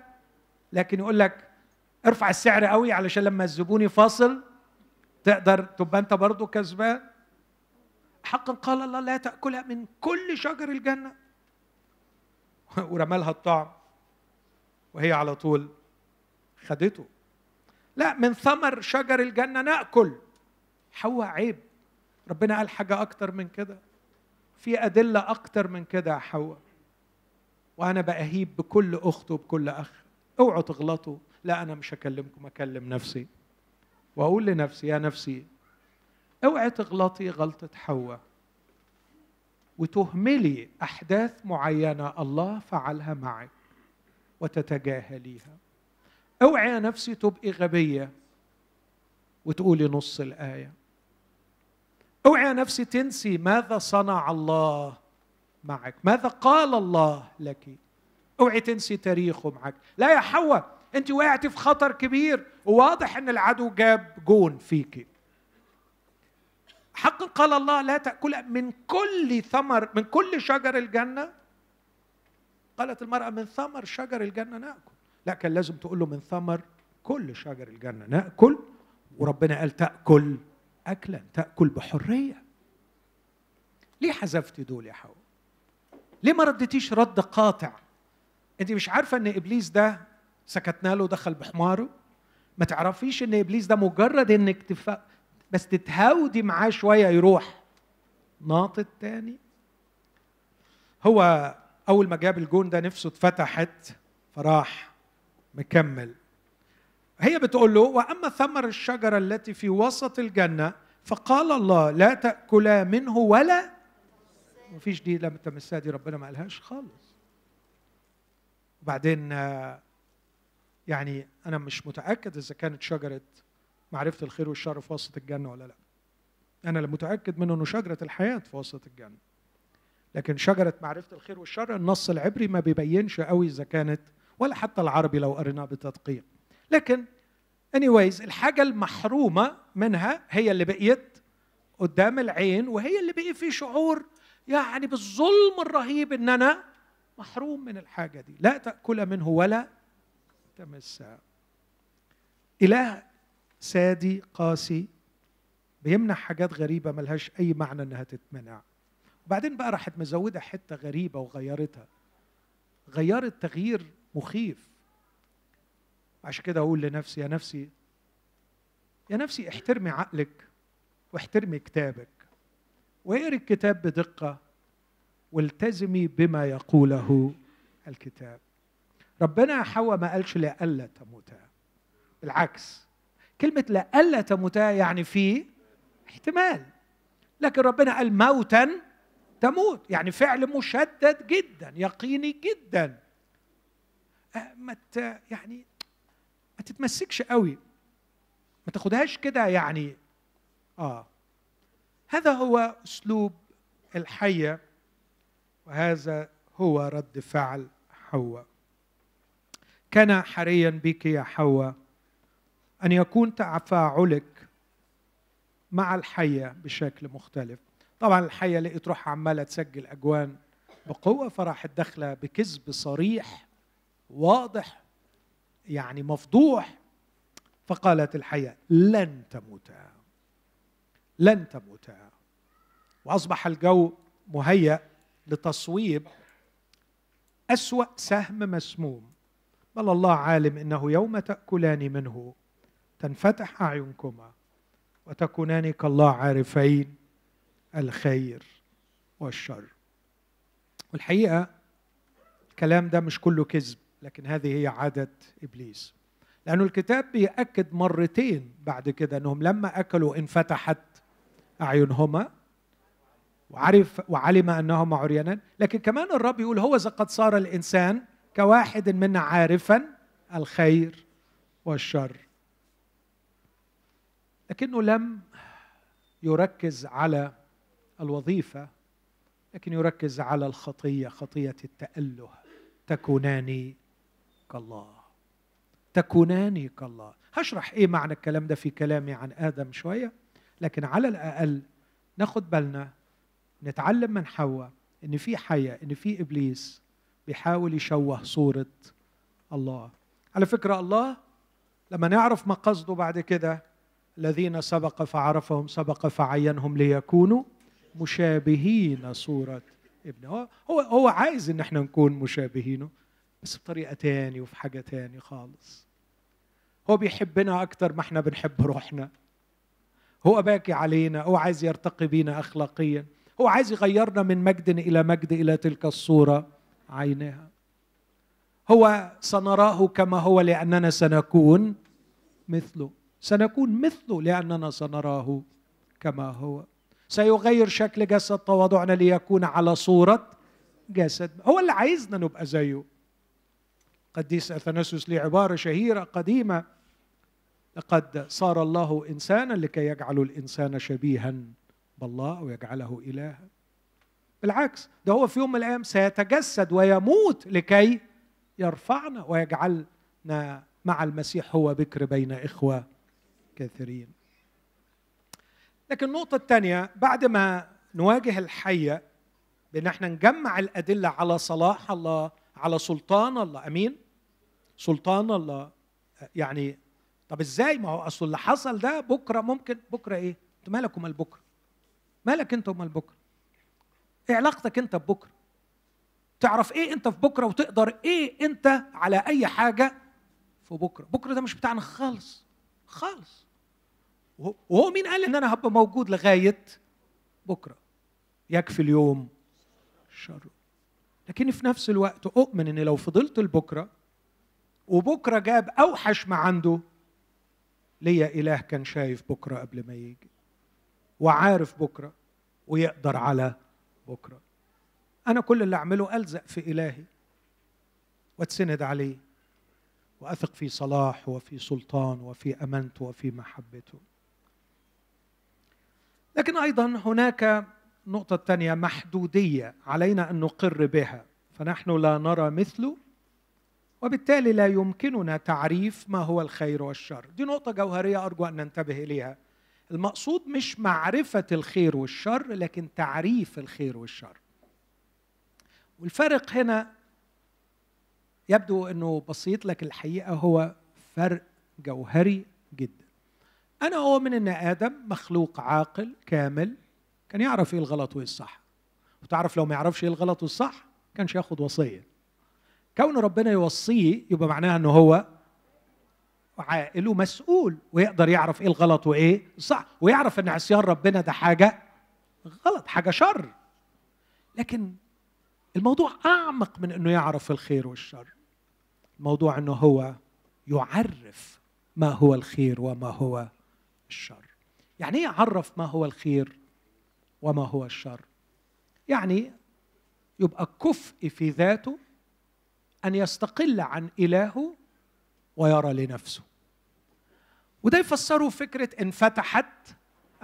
لكن يقول لك ارفع السعر قوي علشان لما الزبون يفاصل تقدر تبقى انت برضه كسبان حقا قال الله لا تاكلها من كل شجر الجنه ورمالها الطعم وهي على طول خدته لا من ثمر شجر الجنه ناكل حواء عيب ربنا قال حاجه اكتر من كده في ادله اكتر من كده يا حواء وانا باهيب بكل اخت وبكل اخ اوعوا تغلطوا لا انا مش هكلمكم اكلم نفسي واقول لنفسي يا نفسي اوعي تغلطي غلطه حواء وتهملي احداث معينه الله فعلها معك وتتجاهليها اوعي يا نفسي تبقي غبيه وتقولي نص الايه اوعي يا نفسي تنسي ماذا صنع الله معك ماذا قال الله لك اوعي تنسي تاريخه معك لا يا حواء انت وقعتي في خطر كبير وواضح ان العدو جاب جون فيكي حقا قال الله لا تأكل من كل ثمر من كل شجر الجنة قالت المرأة من ثمر شجر الجنة نأكل لا كان لازم تقول له من ثمر كل شجر الجنة نأكل وربنا قال تأكل أكلا تأكل بحرية ليه حذفتي دول يا حواء ليه ما ردتيش رد قاطع انت مش عارفة ان إبليس ده سكتنا له دخل بحماره ما تعرفيش ان ابليس ده مجرد انك تف... بس تتهاودي معاه شويه يروح ناطط تاني هو اول ما جاب الجون ده نفسه اتفتحت فراح مكمل هي بتقول له واما ثمر الشجره التي في وسط الجنه فقال الله لا تاكلا منه ولا مفيش دي لما تمسها دي ربنا ما قالهاش خالص وبعدين آه، يعني أنا مش متأكد إذا كانت شجرة معرفة الخير والشر في وسط الجنة ولا لأ. أنا اللي متأكد منه إنه شجرة الحياة في وسط الجنة. لكن شجرة معرفة الخير والشر النص العبري ما بيبينش قوي إذا كانت ولا حتى العربي لو قريناه بتدقيق. لكن anyways الحاجة المحرومة منها هي اللي بقيت قدام العين وهي اللي بقي فيه شعور يعني بالظلم الرهيب إن أنا محروم من الحاجة دي، لا تأكل منه ولا تمسها إله سادي قاسي بيمنع حاجات غريبة ملهاش أي معنى إنها تتمنع وبعدين بقى راحت مزودة حتة غريبة وغيرتها غيرت تغيير مخيف عشان كده أقول لنفسي يا نفسي يا نفسي احترمي عقلك واحترمي كتابك واقري الكتاب بدقة والتزمي بما يقوله الكتاب ربنا حواء ما قالش لألا تموتا بالعكس كلمة لألا تموتا يعني في احتمال لكن ربنا قال موتا تموت يعني فعل مشدد جدا يقيني جدا أه، ما يعني ما تتمسكش قوي ما تاخدهاش كده يعني اه هذا هو اسلوب الحيه وهذا هو رد فعل حواء كان حريا بك يا حواء أن يكون تفاعلك مع الحية بشكل مختلف طبعا الحية لقيت روحها عمالة تسجل أجوان بقوة فراحت داخلة بكذب صريح واضح يعني مفضوح فقالت الحية لن تموتا لن تموتا وأصبح الجو مهيأ لتصويب أسوأ سهم مسموم بل الله عالم انه يوم تاكلان منه تنفتح اعينكما وتكونان كالله عارفين الخير والشر والحقيقه الكلام ده مش كله كذب لكن هذه هي عاده ابليس لانه الكتاب بياكد مرتين بعد كده انهم لما اكلوا انفتحت اعينهما وعرف وعلم انهما عريانان لكن كمان الرب يقول هو قد صار الانسان كواحد منا عارفا الخير والشر لكنه لم يركز على الوظيفه لكن يركز على الخطيه خطيه التاله تكونان كالله تكونان كالله هشرح ايه معنى الكلام ده في كلامي عن ادم شويه لكن على الاقل ناخد بالنا نتعلم من حواء ان في حياه ان في ابليس بيحاول يشوه صورة الله على فكرة الله لما نعرف ما قصده بعد كده الذين سبق فعرفهم سبق فعينهم ليكونوا مشابهين صورة ابنه هو هو, عايز ان احنا نكون مشابهينه بس بطريقة تاني وفي حاجة تاني خالص هو بيحبنا أكتر ما احنا بنحب روحنا هو باكي علينا هو عايز يرتقي بينا أخلاقيا هو عايز يغيرنا من مجد إلى مجد إلى تلك الصورة عينها هو سنراه كما هو لاننا سنكون مثله سنكون مثله لاننا سنراه كما هو سيغير شكل جسد تواضعنا ليكون على صوره جسد هو اللي عايزنا نبقى زيه قديس اثناسوس ليه عباره شهيره قديمه لقد صار الله انسانا لكي يجعل الانسان شبيها بالله ويجعله الها بالعكس ده هو في يوم من الايام سيتجسد ويموت لكي يرفعنا ويجعلنا مع المسيح هو بكر بين اخوه كثيرين. لكن النقطه الثانيه بعد ما نواجه الحيه بان احنا نجمع الادله على صلاح الله على سلطان الله امين سلطان الله يعني طب ازاي ما هو اصل اللي حصل ده بكره ممكن بكره ايه انت مالك ومال بكره مالك انت ومال بكره ايه علاقتك انت ببكره تعرف ايه انت في بكره وتقدر ايه انت على اي حاجه في بكره بكره ده مش بتاعنا خالص خالص وهو مين قال ان انا هبقى موجود لغايه بكره يكفي اليوم شر لكن في نفس الوقت اؤمن ان لو فضلت لبكره وبكره جاب اوحش ما عنده ليا اله كان شايف بكره قبل ما يجي وعارف بكره ويقدر على بكرة أنا كل اللي أعمله ألزق في إلهي واتسند عليه وأثق في صلاح وفي سلطان وفي أمانته وفي محبته لكن أيضا هناك نقطة تانية محدودية علينا أن نقر بها فنحن لا نرى مثله وبالتالي لا يمكننا تعريف ما هو الخير والشر دي نقطة جوهرية أرجو أن ننتبه إليها المقصود مش معرفة الخير والشر لكن تعريف الخير والشر والفرق هنا يبدو أنه بسيط لك الحقيقة هو فرق جوهري جدا أنا أؤمن أن آدم مخلوق عاقل كامل كان يعرف إيه الغلط وإيه الصح وتعرف لو ما يعرفش إيه الغلط والصح كانش ياخد وصية كون ربنا يوصيه يبقى معناها أنه هو وعاقل ومسؤول ويقدر يعرف ايه الغلط وايه الصح ويعرف ان عصيان ربنا ده حاجه غلط حاجه شر لكن الموضوع اعمق من انه يعرف الخير والشر الموضوع انه هو يعرف ما هو الخير وما هو الشر يعني ايه عرف ما هو الخير وما هو الشر يعني يبقى كفء في ذاته ان يستقل عن الهه ويرى لنفسه وده يفسروا فكرة انفتحت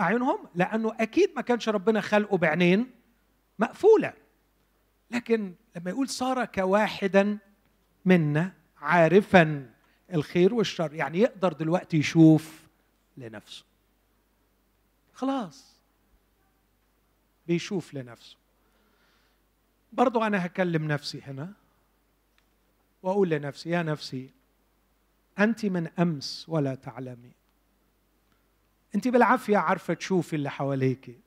أعينهم لأنه أكيد ما كانش ربنا خلقه بعينين مقفولة لكن لما يقول صار كواحدا منا عارفا الخير والشر يعني يقدر دلوقتي يشوف لنفسه خلاص بيشوف لنفسه برضو أنا هكلم نفسي هنا وأقول لنفسي يا نفسي انت من امس ولا تعلمي انت بالعافيه عارفه تشوفي اللي حواليك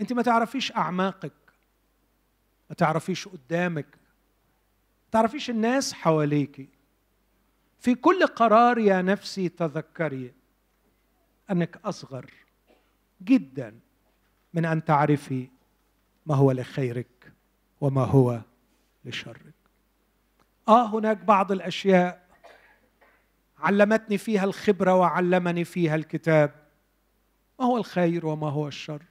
انت ما تعرفيش اعماقك ما تعرفيش قدامك ما تعرفيش الناس حواليك في كل قرار يا نفسي تذكري انك اصغر جدا من ان تعرفي ما هو لخيرك وما هو لشرك اه هناك بعض الاشياء علمتني فيها الخبره وعلمني فيها الكتاب ما هو الخير وما هو الشر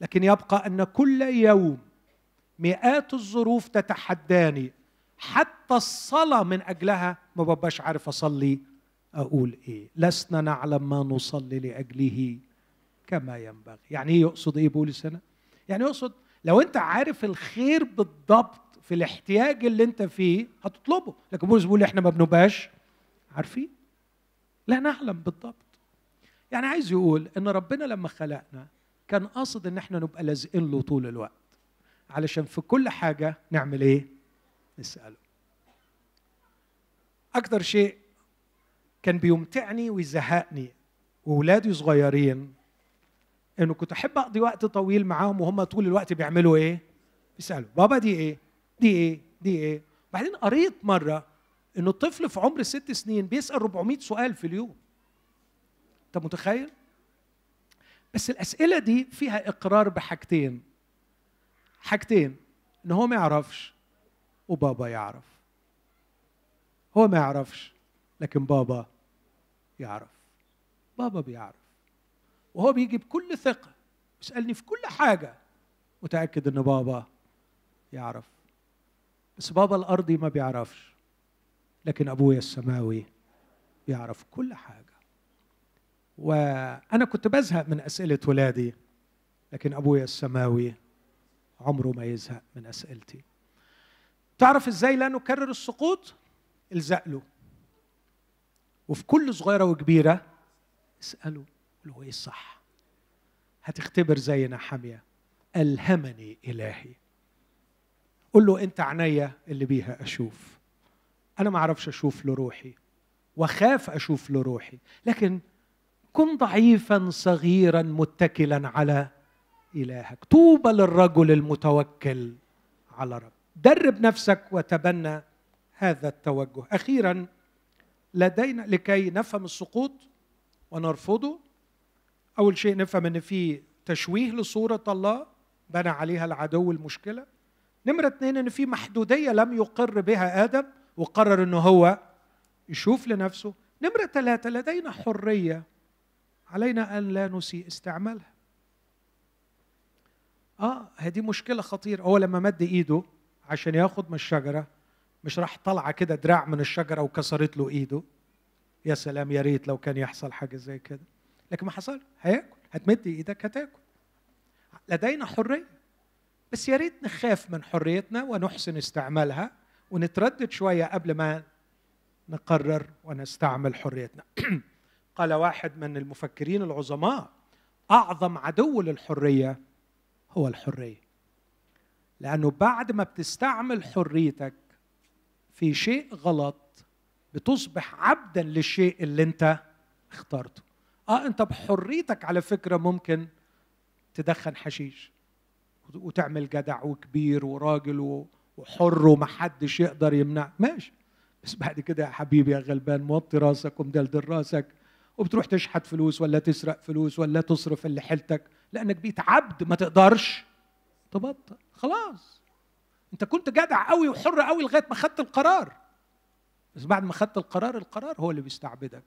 لكن يبقى ان كل يوم مئات الظروف تتحداني حتى الصلاه من اجلها ما ببقاش عارف اصلي اقول ايه لسنا نعلم ما نصلي لاجله كما ينبغي يعني ايه يقصد ايه بولس هنا يعني يقصد لو انت عارف الخير بالضبط في الاحتياج اللي انت فيه هتطلبه لكن بولس بيقول احنا ما بنبقاش عارفين لا نعلم بالضبط يعني عايز يقول ان ربنا لما خلقنا كان قاصد ان احنا نبقى لازقين له طول الوقت علشان في كل حاجه نعمل ايه نساله اكثر شيء كان بيمتعني ويزهقني واولادي صغيرين انه كنت احب اقضي وقت طويل معاهم وهم طول الوقت بيعملوا ايه بيسالوا بابا دي ايه دي ايه دي ايه بعدين قريت مره ان الطفل في عمر ست سنين بيسال 400 سؤال في اليوم انت متخيل بس الاسئله دي فيها اقرار بحاجتين حاجتين ان هو ما يعرفش وبابا يعرف هو ما يعرفش لكن بابا يعرف بابا بيعرف وهو بيجي بكل ثقه يسالني في كل حاجه متاكد ان بابا يعرف بس بابا الارضي ما بيعرفش لكن أبويا السماوي يعرف كل حاجة وأنا كنت بزهق من أسئلة ولادي لكن أبويا السماوي عمره ما يزهق من أسئلتي تعرف إزاي لا نكرر السقوط؟ الزق له وفي كل صغيرة وكبيرة اسأله له إيه الصح هتختبر زينا حامية ألهمني إلهي قل له أنت عينيا اللي بيها أشوف انا ما اعرفش اشوف لروحي واخاف اشوف لروحي لكن كن ضعيفا صغيرا متكلا على الهك طوبى للرجل المتوكل على رب درب نفسك وتبنى هذا التوجه اخيرا لدينا لكي نفهم السقوط ونرفضه اول شيء نفهم ان في تشويه لصوره الله بنى عليها العدو المشكله نمره اثنين ان في محدوديه لم يقر بها ادم وقرر انه هو يشوف لنفسه نمرة ثلاثة لدينا حرية علينا أن لا نسيء استعمالها آه هذه مشكلة خطيرة هو لما مد إيده عشان ياخد من الشجرة مش راح طالعة كده دراع من الشجرة وكسرت له إيده يا سلام يا ريت لو كان يحصل حاجة زي كده لكن ما حصل هياكل هتمد إيدك هتاكل لدينا حرية بس يا ريت نخاف من حريتنا ونحسن استعمالها ونتردد شويه قبل ما نقرر ونستعمل حريتنا قال واحد من المفكرين العظماء اعظم عدو للحريه هو الحريه لانه بعد ما بتستعمل حريتك في شيء غلط بتصبح عبدا للشيء اللي انت اخترته اه انت بحريتك على فكره ممكن تدخن حشيش وتعمل جدع وكبير وراجل و... وحر ومحدش يقدر يمنع ماشي بس بعد كده يا حبيبي يا غلبان موطي راسك ومدلدل راسك وبتروح تشحت فلوس ولا تسرق فلوس ولا تصرف اللي حيلتك لانك بقيت عبد ما تقدرش تبطل خلاص انت كنت جدع قوي وحر قوي لغايه ما خدت القرار بس بعد ما خدت القرار القرار هو اللي بيستعبدك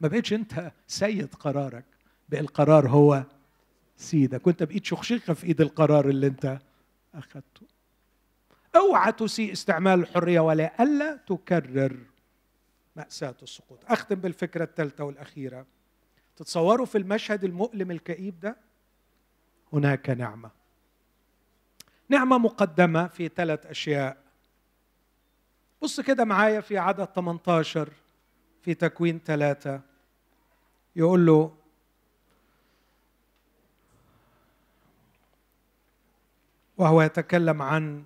ما بقتش انت سيد قرارك بقى القرار هو سيدك وانت بقيت شخشخه في ايد القرار اللي انت اخدته اوعى تسيء استعمال الحريه ولا الا تكرر ماساه السقوط اختم بالفكره الثالثه والاخيره تتصوروا في المشهد المؤلم الكئيب ده هناك نعمه نعمه مقدمه في ثلاث اشياء بص كده معايا في عدد 18 في تكوين ثلاثة يقول له وهو يتكلم عن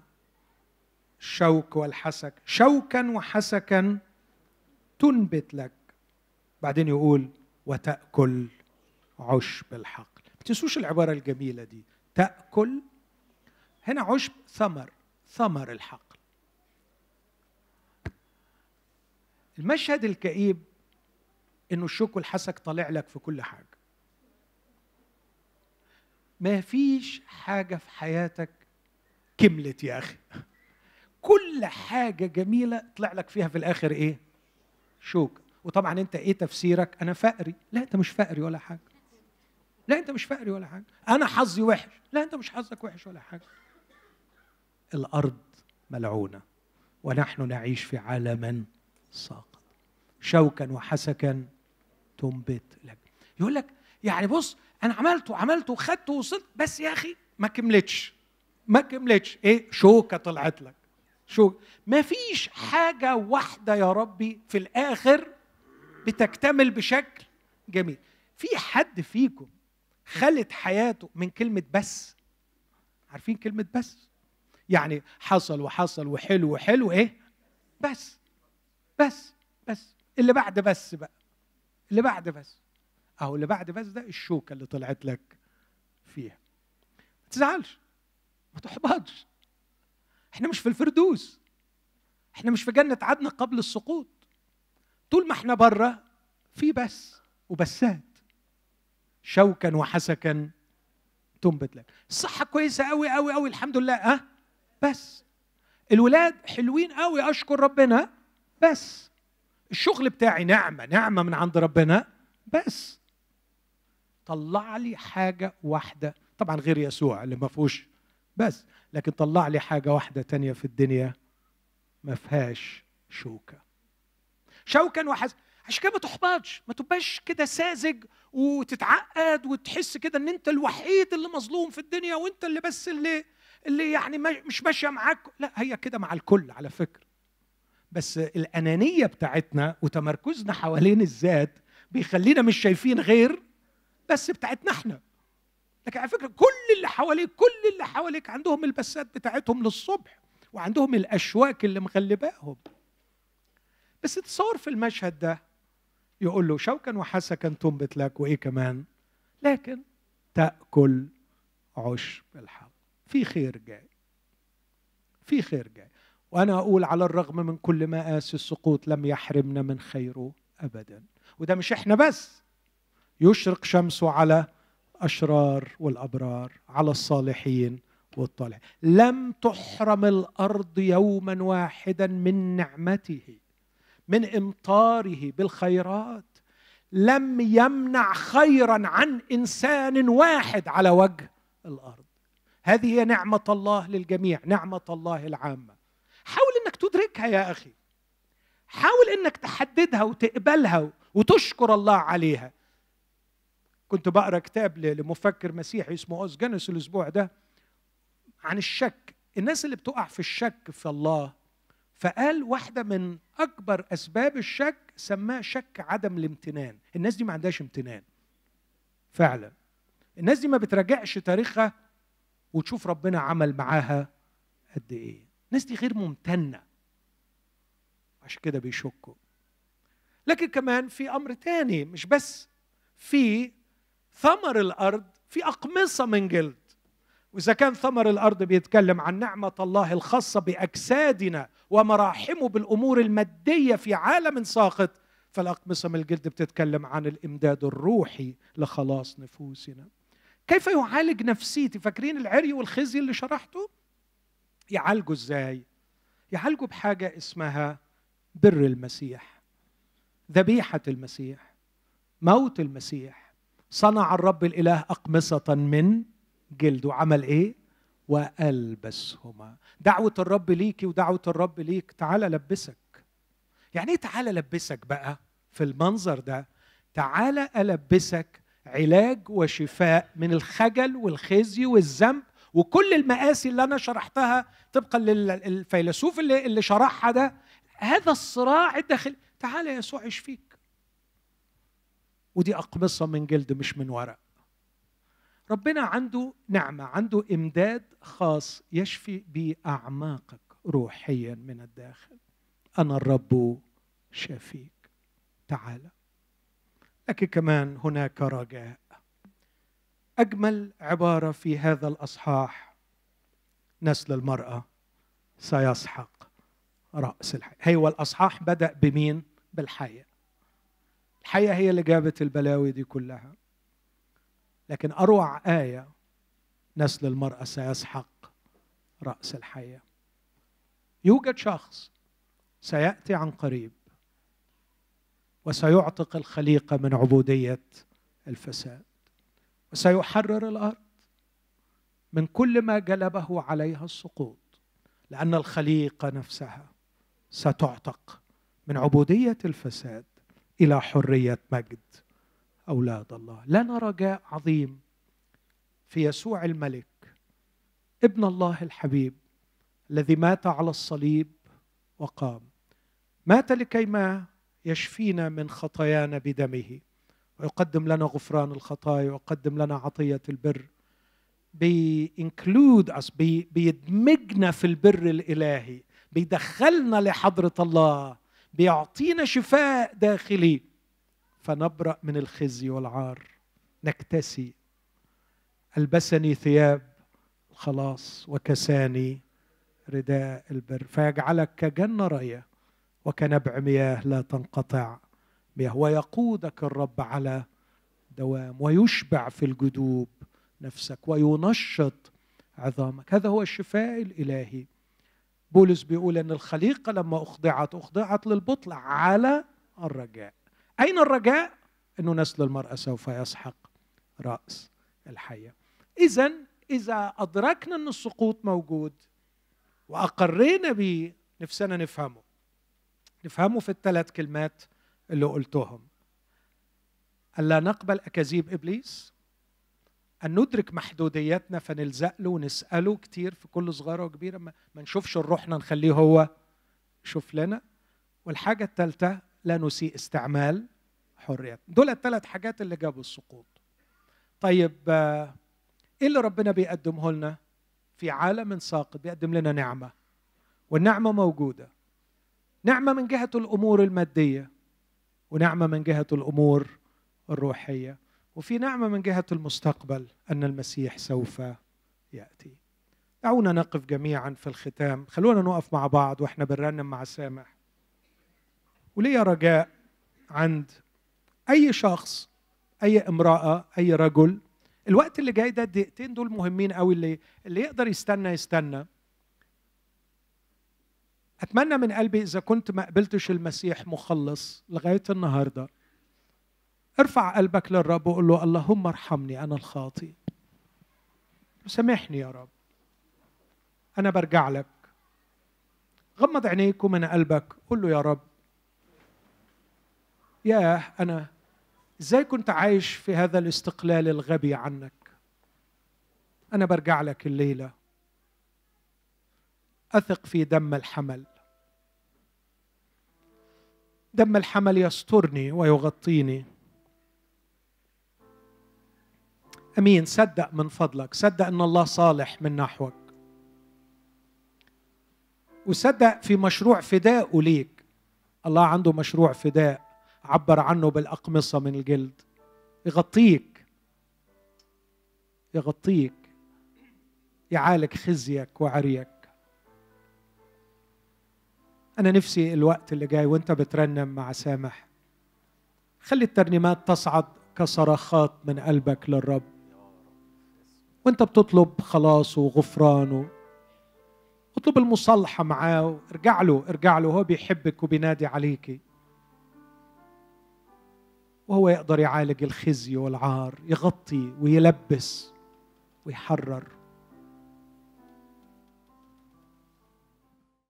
الشوك والحسك شوكا وحسكا تنبت لك بعدين يقول وتأكل عشب الحقل ما تنسوش العبارة الجميلة دي تأكل هنا عشب ثمر ثمر الحقل المشهد الكئيب انه الشوك والحسك طالع لك في كل حاجه ما فيش حاجه في حياتك كملت يا اخي كل حاجة جميلة طلع لك فيها في الآخر إيه؟ شوك وطبعا أنت إيه تفسيرك؟ أنا فقري لا أنت مش فقري ولا حاجة لا أنت مش فقري ولا حاجة أنا حظي وحش لا أنت مش حظك وحش ولا حاجة الأرض ملعونة ونحن نعيش في عالم ساقط شوكا وحسكا تنبت لك يقول لك يعني بص انا عملته وعملت وخدته ووصلت بس يا اخي ما كملتش ما كملتش ايه شوكه طلعت لك شو فيش حاجة واحدة يا ربي في الآخر بتكتمل بشكل جميل في حد فيكم خلت حياته من كلمة بس عارفين كلمة بس يعني حصل وحصل وحلو وحلو ايه بس بس بس اللي بعد بس بقى اللي بعد بس اهو اللي بعد بس ده الشوكة اللي طلعت لك فيها ما تزعلش ما تحبطش احنا مش في الفردوس احنا مش في جنة عدن قبل السقوط طول ما احنا بره في بس وبسات شوكا وحسكا تنبت لك الصحة كويسة قوي قوي قوي الحمد لله ها أه؟ بس الولاد حلوين قوي أشكر ربنا بس الشغل بتاعي نعمة نعمة من عند ربنا بس طلع لي حاجة واحدة طبعا غير يسوع اللي ما فيهوش بس لكن طلع لي حاجة واحدة تانية في الدنيا ما فيهاش شوكة شوكا وحس عشان كده ما تحبطش ما تبقاش كده ساذج وتتعقد وتحس كده ان انت الوحيد اللي مظلوم في الدنيا وانت اللي بس اللي اللي يعني مش ماشيه معاك لا هي كده مع الكل على فكره بس الانانيه بتاعتنا وتمركزنا حوالين الذات بيخلينا مش شايفين غير بس بتاعتنا احنا لكن على فكره كل اللي حواليك كل اللي حواليك عندهم البسات بتاعتهم للصبح وعندهم الاشواك اللي مغلباهم بس تصور في المشهد ده يقول له شوكا وحسكا تنبت لك وايه كمان لكن تاكل عشب الحق في خير جاي في خير جاي وانا اقول على الرغم من كل مآسي السقوط لم يحرمنا من خيره ابدا وده مش احنا بس يشرق شمسه على الأشرار والأبرار على الصالحين والطالح لم تحرم الأرض يوما واحدا من نعمته من إمطاره بالخيرات لم يمنع خيرا عن إنسان واحد على وجه الأرض هذه هي نعمة الله للجميع نعمة الله العامة حاول أنك تدركها يا أخي حاول أنك تحددها وتقبلها وتشكر الله عليها كنت بقرا كتاب لمفكر مسيحي اسمه اوس اوزجانوس الاسبوع ده عن الشك الناس اللي بتقع في الشك في الله فقال واحدة من أكبر أسباب الشك سماه شك عدم الامتنان الناس دي ما عندهاش امتنان فعلا الناس دي ما بتراجعش تاريخها وتشوف ربنا عمل معاها قد إيه الناس دي غير ممتنة عشان كده بيشكوا لكن كمان في أمر تاني مش بس في ثمر الارض في اقمصه من جلد واذا كان ثمر الارض بيتكلم عن نعمه الله الخاصه باجسادنا ومراحمه بالامور الماديه في عالم ساقط فالاقمصه من الجلد بتتكلم عن الامداد الروحي لخلاص نفوسنا كيف يعالج نفسيتي فاكرين العري والخزي اللي شرحته يعالجه ازاي يعالجه بحاجه اسمها بر المسيح ذبيحه المسيح موت المسيح صنع الرب الاله اقمصه من جلد وعمل ايه والبسهما دعوه الرب ليكي ودعوه الرب ليك تعال البسك يعني ايه تعال البسك بقى في المنظر ده تعال البسك علاج وشفاء من الخجل والخزي والذنب وكل المآسي اللي أنا شرحتها طبقا للفيلسوف اللي, اللي شرحها ده هذا الصراع الداخلي تعال يسوع يشفيك ودي أقمصة من جلد مش من ورق ربنا عنده نعمة عنده إمداد خاص يشفي بأعماقك روحيا من الداخل أنا الرب شافيك تعالى لكن كمان هناك رجاء أجمل عبارة في هذا الأصحاح نسل المرأة سيسحق رأس الحياة هي والأصحاح بدأ بمين؟ بالحياة الحقيقه هي اللي جابت البلاوي دي كلها لكن اروع ايه نسل المراه سيسحق راس الحياه يوجد شخص سياتي عن قريب وسيعتق الخليقه من عبوديه الفساد وسيحرر الارض من كل ما جلبه عليها السقوط لان الخليقه نفسها ستعتق من عبوديه الفساد الى حريه مجد اولاد الله لنا رجاء عظيم في يسوع الملك ابن الله الحبيب الذي مات على الصليب وقام مات لكي ما يشفينا من خطايانا بدمه ويقدم لنا غفران الخطايا ويقدم لنا عطيه البر بينكلود اس بيدمجنا في البر الالهي بيدخلنا لحضره الله بيعطينا شفاء داخلي فنبرأ من الخزي والعار نكتسي ألبسني ثياب الخلاص وكساني رداء البر فيجعلك كجنة راية وكنبع مياه لا تنقطع مياه ويقودك الرب على دوام ويشبع في الجدوب نفسك وينشط عظامك هذا هو الشفاء الإلهي بولس بيقول ان الخليقه لما اخضعت اخضعت للبطل على الرجاء اين الرجاء انه نسل المراه سوف يسحق راس الحيه اذا اذا ادركنا ان السقوط موجود واقرينا به نفسنا نفهمه نفهمه في الثلاث كلمات اللي قلتهم ألا نقبل أكاذيب إبليس أن ندرك محدوديتنا فنلزق له ونسأله كتير في كل صغيرة وكبيرة ما, نشوفش روحنا نخليه هو يشوف لنا والحاجة الثالثة لا نسيء استعمال حريتنا دول الثلاث حاجات اللي جابوا السقوط طيب آه، ايه اللي ربنا بيقدمه لنا في عالم ساقط بيقدم لنا نعمة والنعمة موجودة نعمة من جهة الأمور المادية ونعمة من جهة الأمور الروحية وفي نعمة من جهة المستقبل أن المسيح سوف يأتي دعونا نقف جميعا في الختام خلونا نقف مع بعض واحنا بنرنم مع سامح وليا رجاء عند أي شخص أي امرأة أي رجل الوقت اللي جاي ده الدقيقتين دول مهمين قوي اللي اللي يقدر يستنى يستنى اتمنى من قلبي اذا كنت ما قبلتش المسيح مخلص لغايه النهارده ارفع قلبك للرب وقول له اللهم ارحمني انا الخاطي سامحني يا رب انا برجع لك غمض عينيك ومن قلبك قول له يا رب يا انا ازاي كنت عايش في هذا الاستقلال الغبي عنك انا برجع لك الليله اثق في دم الحمل دم الحمل يسترني ويغطيني امين صدق من فضلك صدق ان الله صالح من نحوك وصدق في مشروع فداء ليك الله عنده مشروع فداء عبر عنه بالاقمصه من الجلد يغطيك يغطيك يعالج خزيك وعريك انا نفسي الوقت اللي جاي وانت بترنم مع سامح خلي الترنيمات تصعد كصرخات من قلبك للرب وانت بتطلب خلاصه وغفرانه اطلب المصالحة معاه ارجع له ارجع له هو بيحبك وبينادي عليك وهو يقدر يعالج الخزي والعار يغطي ويلبس ويحرر